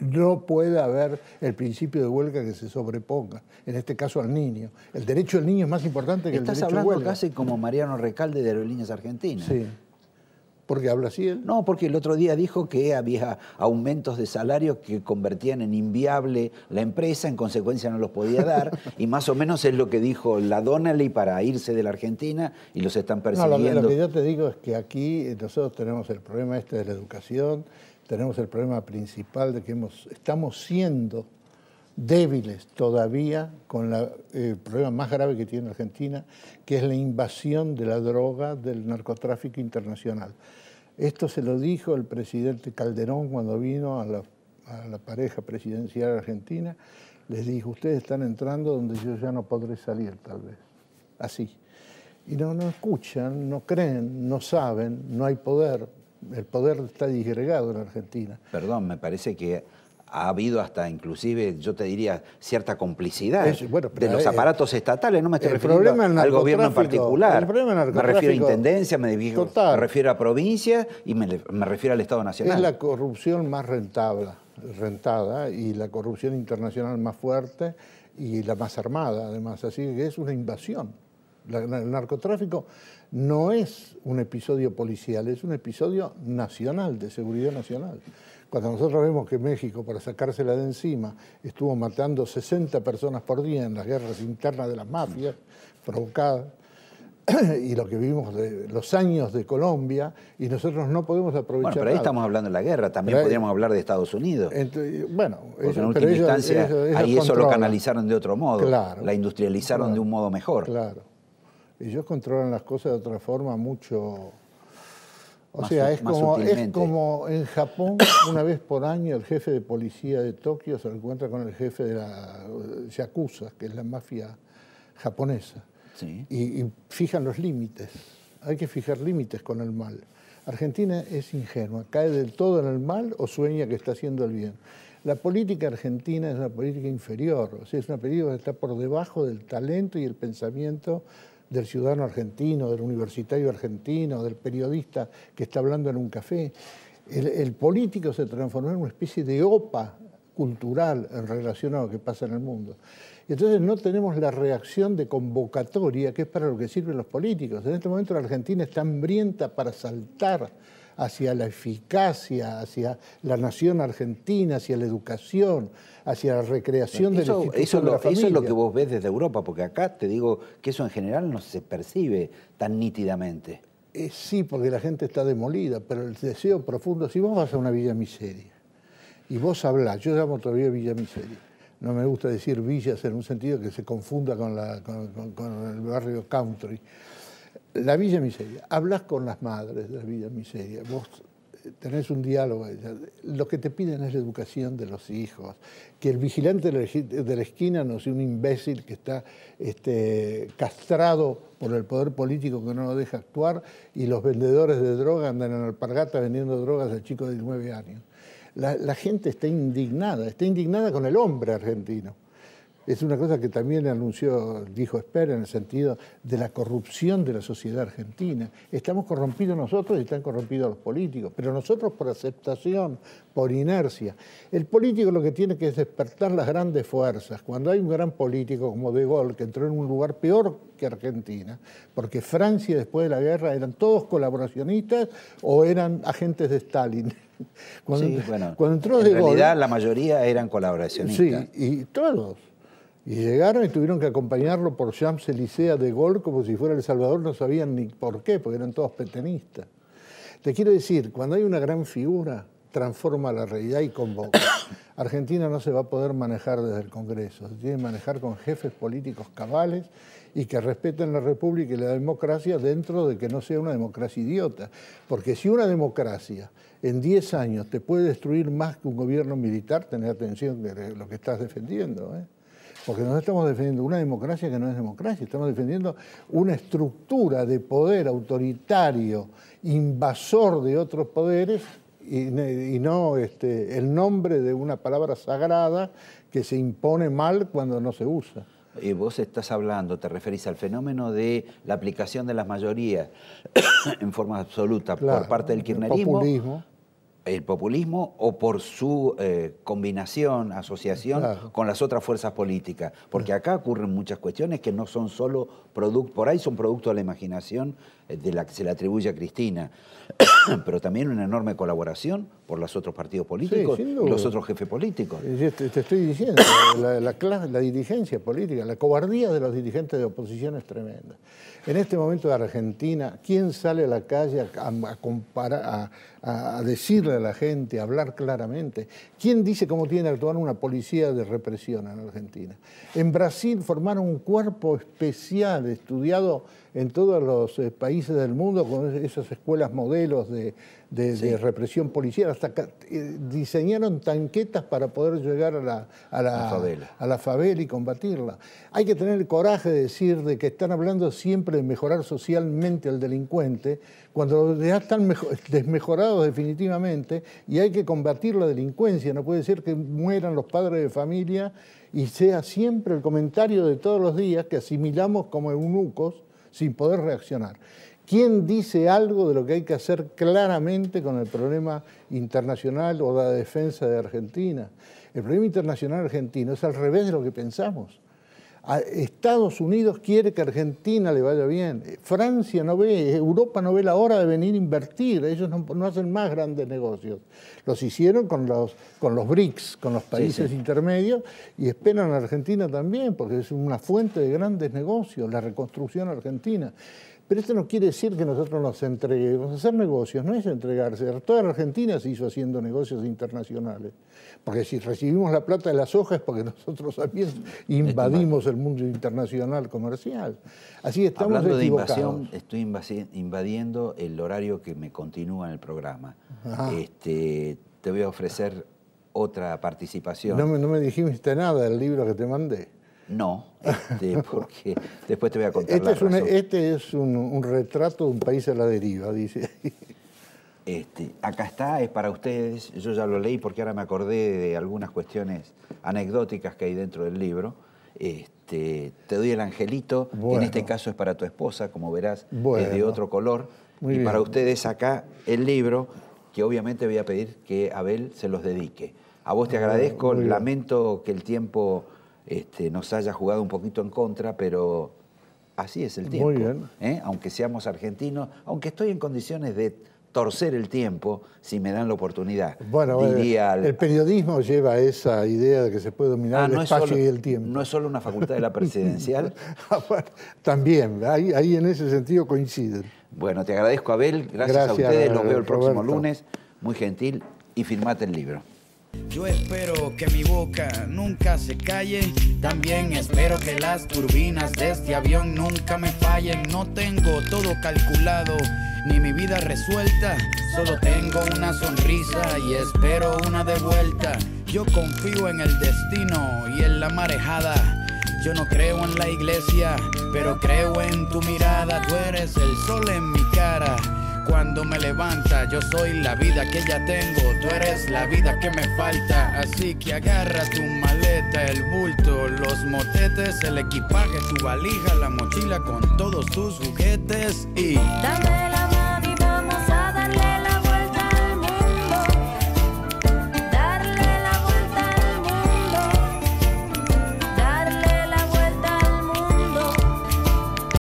no puede haber el principio de huelga que se sobreponga, en este caso al niño. El derecho del niño es más importante que el derecho huelga. Estás hablando casi como Mariano Recalde de Aerolíneas Argentinas. Sí. ¿Por qué habla así él? No, porque el otro día dijo que había aumentos de salario que convertían en inviable la empresa, en consecuencia no los podía dar, y más o menos es lo que dijo la Donnelly para irse de la Argentina y los están persiguiendo. No, lo que yo te digo es que aquí eh, nosotros tenemos el problema este de la educación, tenemos el problema principal de que hemos, estamos siendo débiles todavía con el problema más grave que tiene Argentina, que es la invasión de la droga del narcotráfico internacional. Esto se lo dijo el presidente Calderón cuando vino a la, a la pareja presidencial argentina. Les dijo, ustedes están entrando donde yo ya no podré salir tal vez. Así. Y no, no escuchan, no creen, no saben, no hay poder, el poder está disgregado en Argentina. Perdón, me parece que ha habido hasta inclusive, yo te diría, cierta complicidad de los aparatos estatales, no me estoy refiriendo al gobierno en particular. me refiero a intendencia, me, refiero a Provincia y me, refiero al Estado Nacional. Es la corrupción más rentable, rentada y la corrupción internacional más fuerte y la más armada, además. Así que es una invasión. el narcotráfico no es un episodio policial, es un episodio nacional, de seguridad nacional. Cuando nosotros vemos que México, para sacársela de encima, estuvo matando 60 personas por día en las guerras internas de las mafias provocadas, y lo que vivimos de los años de Colombia, y nosotros no podemos aprovechar. Bueno, pero ahí estamos hablando de la guerra, también podríamos hablar de Estados Unidos. bueno, eso, en última instancia, ahí eso lo canalizaron de otro modo, la industrializaron de un modo mejor. Claro. Ellos controlan las cosas de otra forma mucho... O sea, es como, es como en Japón, una vez por año el jefe de policía de Tokio se encuentra con el jefe de la eh, Yakuza, que es la mafia japonesa, sí. y, fijan los límites. Hay que fijar límites con el mal. Argentina es ingenua, cae del todo en el mal o sueña que está haciendo el bien. La política argentina es una política inferior, o sea, es una política que está por debajo del talento y el pensamiento del ciudadano argentino, del universitario argentino, del periodista que está hablando en un café. El, político se transformó en una especie de opa cultural en relación a lo que pasa en el mundo. Y Entonces no tenemos la reacción de convocatoria que es para lo que sirven los políticos. En este momento la Argentina está hambrienta para saltar hacia la eficacia, hacia la nación argentina, hacia la educación, hacia la recreación de, la eso lo, Eso es lo que vos ves desde Europa, porque acá te digo que eso en general no se percibe tan nítidamente. Eh, sí, porque la gente está demolida, pero el deseo profundo, si vos vas a una villa miseria y vos hablás, yo llamo todavía villa miseria, no me gusta decir villas en un sentido que se confunda con el barrio country, la Villa Miseria, hablas con las madres de la Villa Miseria, vos eh, tenés un diálogo, lo que te piden es la educación de los hijos, que el vigilante de la esquina no sea un imbécil que está este, castrado por el poder político que no lo deja actuar y los vendedores de droga andan en alpargata vendiendo drogas al chico de 19 años. la gente está indignada, está indignada con el hombre argentino es una cosa que también anunció, dijo Espera, en el sentido de la corrupción de la sociedad argentina. Estamos corrompidos nosotros y están corrompidos los políticos, pero nosotros por aceptación, por inercia. El político lo que tiene que es despertar las grandes fuerzas. Cuando hay un gran político como De Gaulle, que entró en un lugar peor que Argentina, porque Francia después de la guerra eran todos colaboracionistas o eran agentes de Stalin. Cuando, sí, bueno, entró De Gaulle... la mayoría eran colaboracionistas. Sí, y todos y llegaron y tuvieron que acompañarlo por Champs-Élysées de Gol, como si fuera El Salvador, no sabían ni por qué, porque eran todos petenistas. Te quiero decir, cuando hay una gran figura, transforma la realidad y convoca. Argentina no se va a poder manejar desde el Congreso, se tiene que manejar con jefes políticos cabales y que respeten la República y la democracia dentro de que no sea una democracia idiota. Porque si una democracia en 10 años te puede destruir más que un gobierno militar, tenés atención de lo que estás defendiendo. ¿eh? Porque no estamos defendiendo una democracia que no es democracia, estamos defendiendo una estructura de poder autoritario, invasor de otros poderes y, no este, el nombre de una palabra sagrada que se impone mal cuando no se usa. Y vos estás hablando, te referís al fenómeno de la aplicación de las mayorías en forma absoluta por parte del kirchnerismo el populismo o por su eh, combinación, asociación con las otras fuerzas políticas. Porque acá ocurren muchas cuestiones que no son solo producto, por ahí son producto de la imaginación eh, de la que se le atribuye a Cristina, pero también una enorme colaboración por los otros partidos políticos y los otros jefes políticos. Eh, eh, te, estoy diciendo, la, la dirigencia política, la cobardía de los dirigentes de oposición es tremenda. En este momento de Argentina, ¿quién sale a la calle a decirle a la gente, a hablar claramente? ¿Quién dice cómo tiene que actuar una policía de represión en Argentina? En Brasil formaron un cuerpo especial estudiado en todos los eh, países del mundo con esas escuelas modelos de, represión policial. Hasta eh, diseñaron tanquetas para poder llegar a la, a favela. y combatirla. Hay que tener el coraje de decir de que están hablando siempre de mejorar socialmente al delincuente, cuando ya están desmejorados definitivamente y hay que combatir la delincuencia. No puede ser que mueran los padres de familia y sea siempre el comentario de todos los días que asimilamos como eunucos sin poder reaccionar. ¿Quién dice algo de lo que hay que hacer claramente con el problema internacional o la defensa de Argentina? El problema internacional argentino es al revés de lo que pensamos. Estados Unidos quiere que Argentina le vaya bien, Francia no ve, Europa no ve la hora de venir a invertir, ellos no, hacen más grandes negocios. Los hicieron con los, con los BRICS, con los países intermedios, y esperan a Argentina también, porque es una fuente de grandes negocios, la reconstrucción argentina. Pero esto no quiere decir que nosotros nos entreguemos. Hacer negocios no es entregarse. Toda la Argentina se hizo haciendo negocios internacionales. Porque si recibimos la plata de las hojas es porque nosotros también invadimos el mundo internacional comercial. Así estamos Hablando de estoy invadiendo el horario que me continúa en el programa. Este, te voy a ofrecer otra participación. no me dijiste nada del libro que te mandé. No, este, porque después te voy a contar. Este es, un, Este es un, retrato de un país a la deriva, dice. Este, acá está, es para ustedes, yo ya lo leí porque ahora me acordé de algunas cuestiones anecdóticas que hay dentro del libro. Este, te doy el angelito, en este caso es para tu esposa, como verás, es de otro color. y para ustedes acá el libro, que obviamente voy a pedir que Abel se los dedique. A vos te ah, agradezco, lamento que el tiempo este, nos haya jugado un poquito en contra, pero así es el tiempo. Muy bien. ¿eh? Aunque seamos argentinos, aunque estoy en condiciones de torcer el tiempo si me dan la oportunidad. Bueno, eh, el, periodismo lleva esa idea de que se puede dominar ah, el espacio y el tiempo. No es solo una facultad de la presidencial. Ah, también, ahí, en ese sentido coinciden. Bueno, te agradezco, Abel. Gracias, a ustedes. Los veo el próximo lunes. Muy gentil. Y firmate el libro. Yo espero que mi boca nunca se calle. También espero que las turbinas de este avión nunca me fallen. No tengo todo calculado, ni mi vida resuelta. Solo tengo una sonrisa y espero una de vuelta. Yo confío en el destino y en la marejada. Yo no creo en la iglesia, pero creo en tu mirada. Tú eres el sol en mi cara cuando me levanta. Yo soy la vida que ya tengo, tú eres la vida que me falta. Así que agarra tu maleta, el bulto, los motetes, el equipaje, tu valija, la mochila con todos tus juguetes y. Dame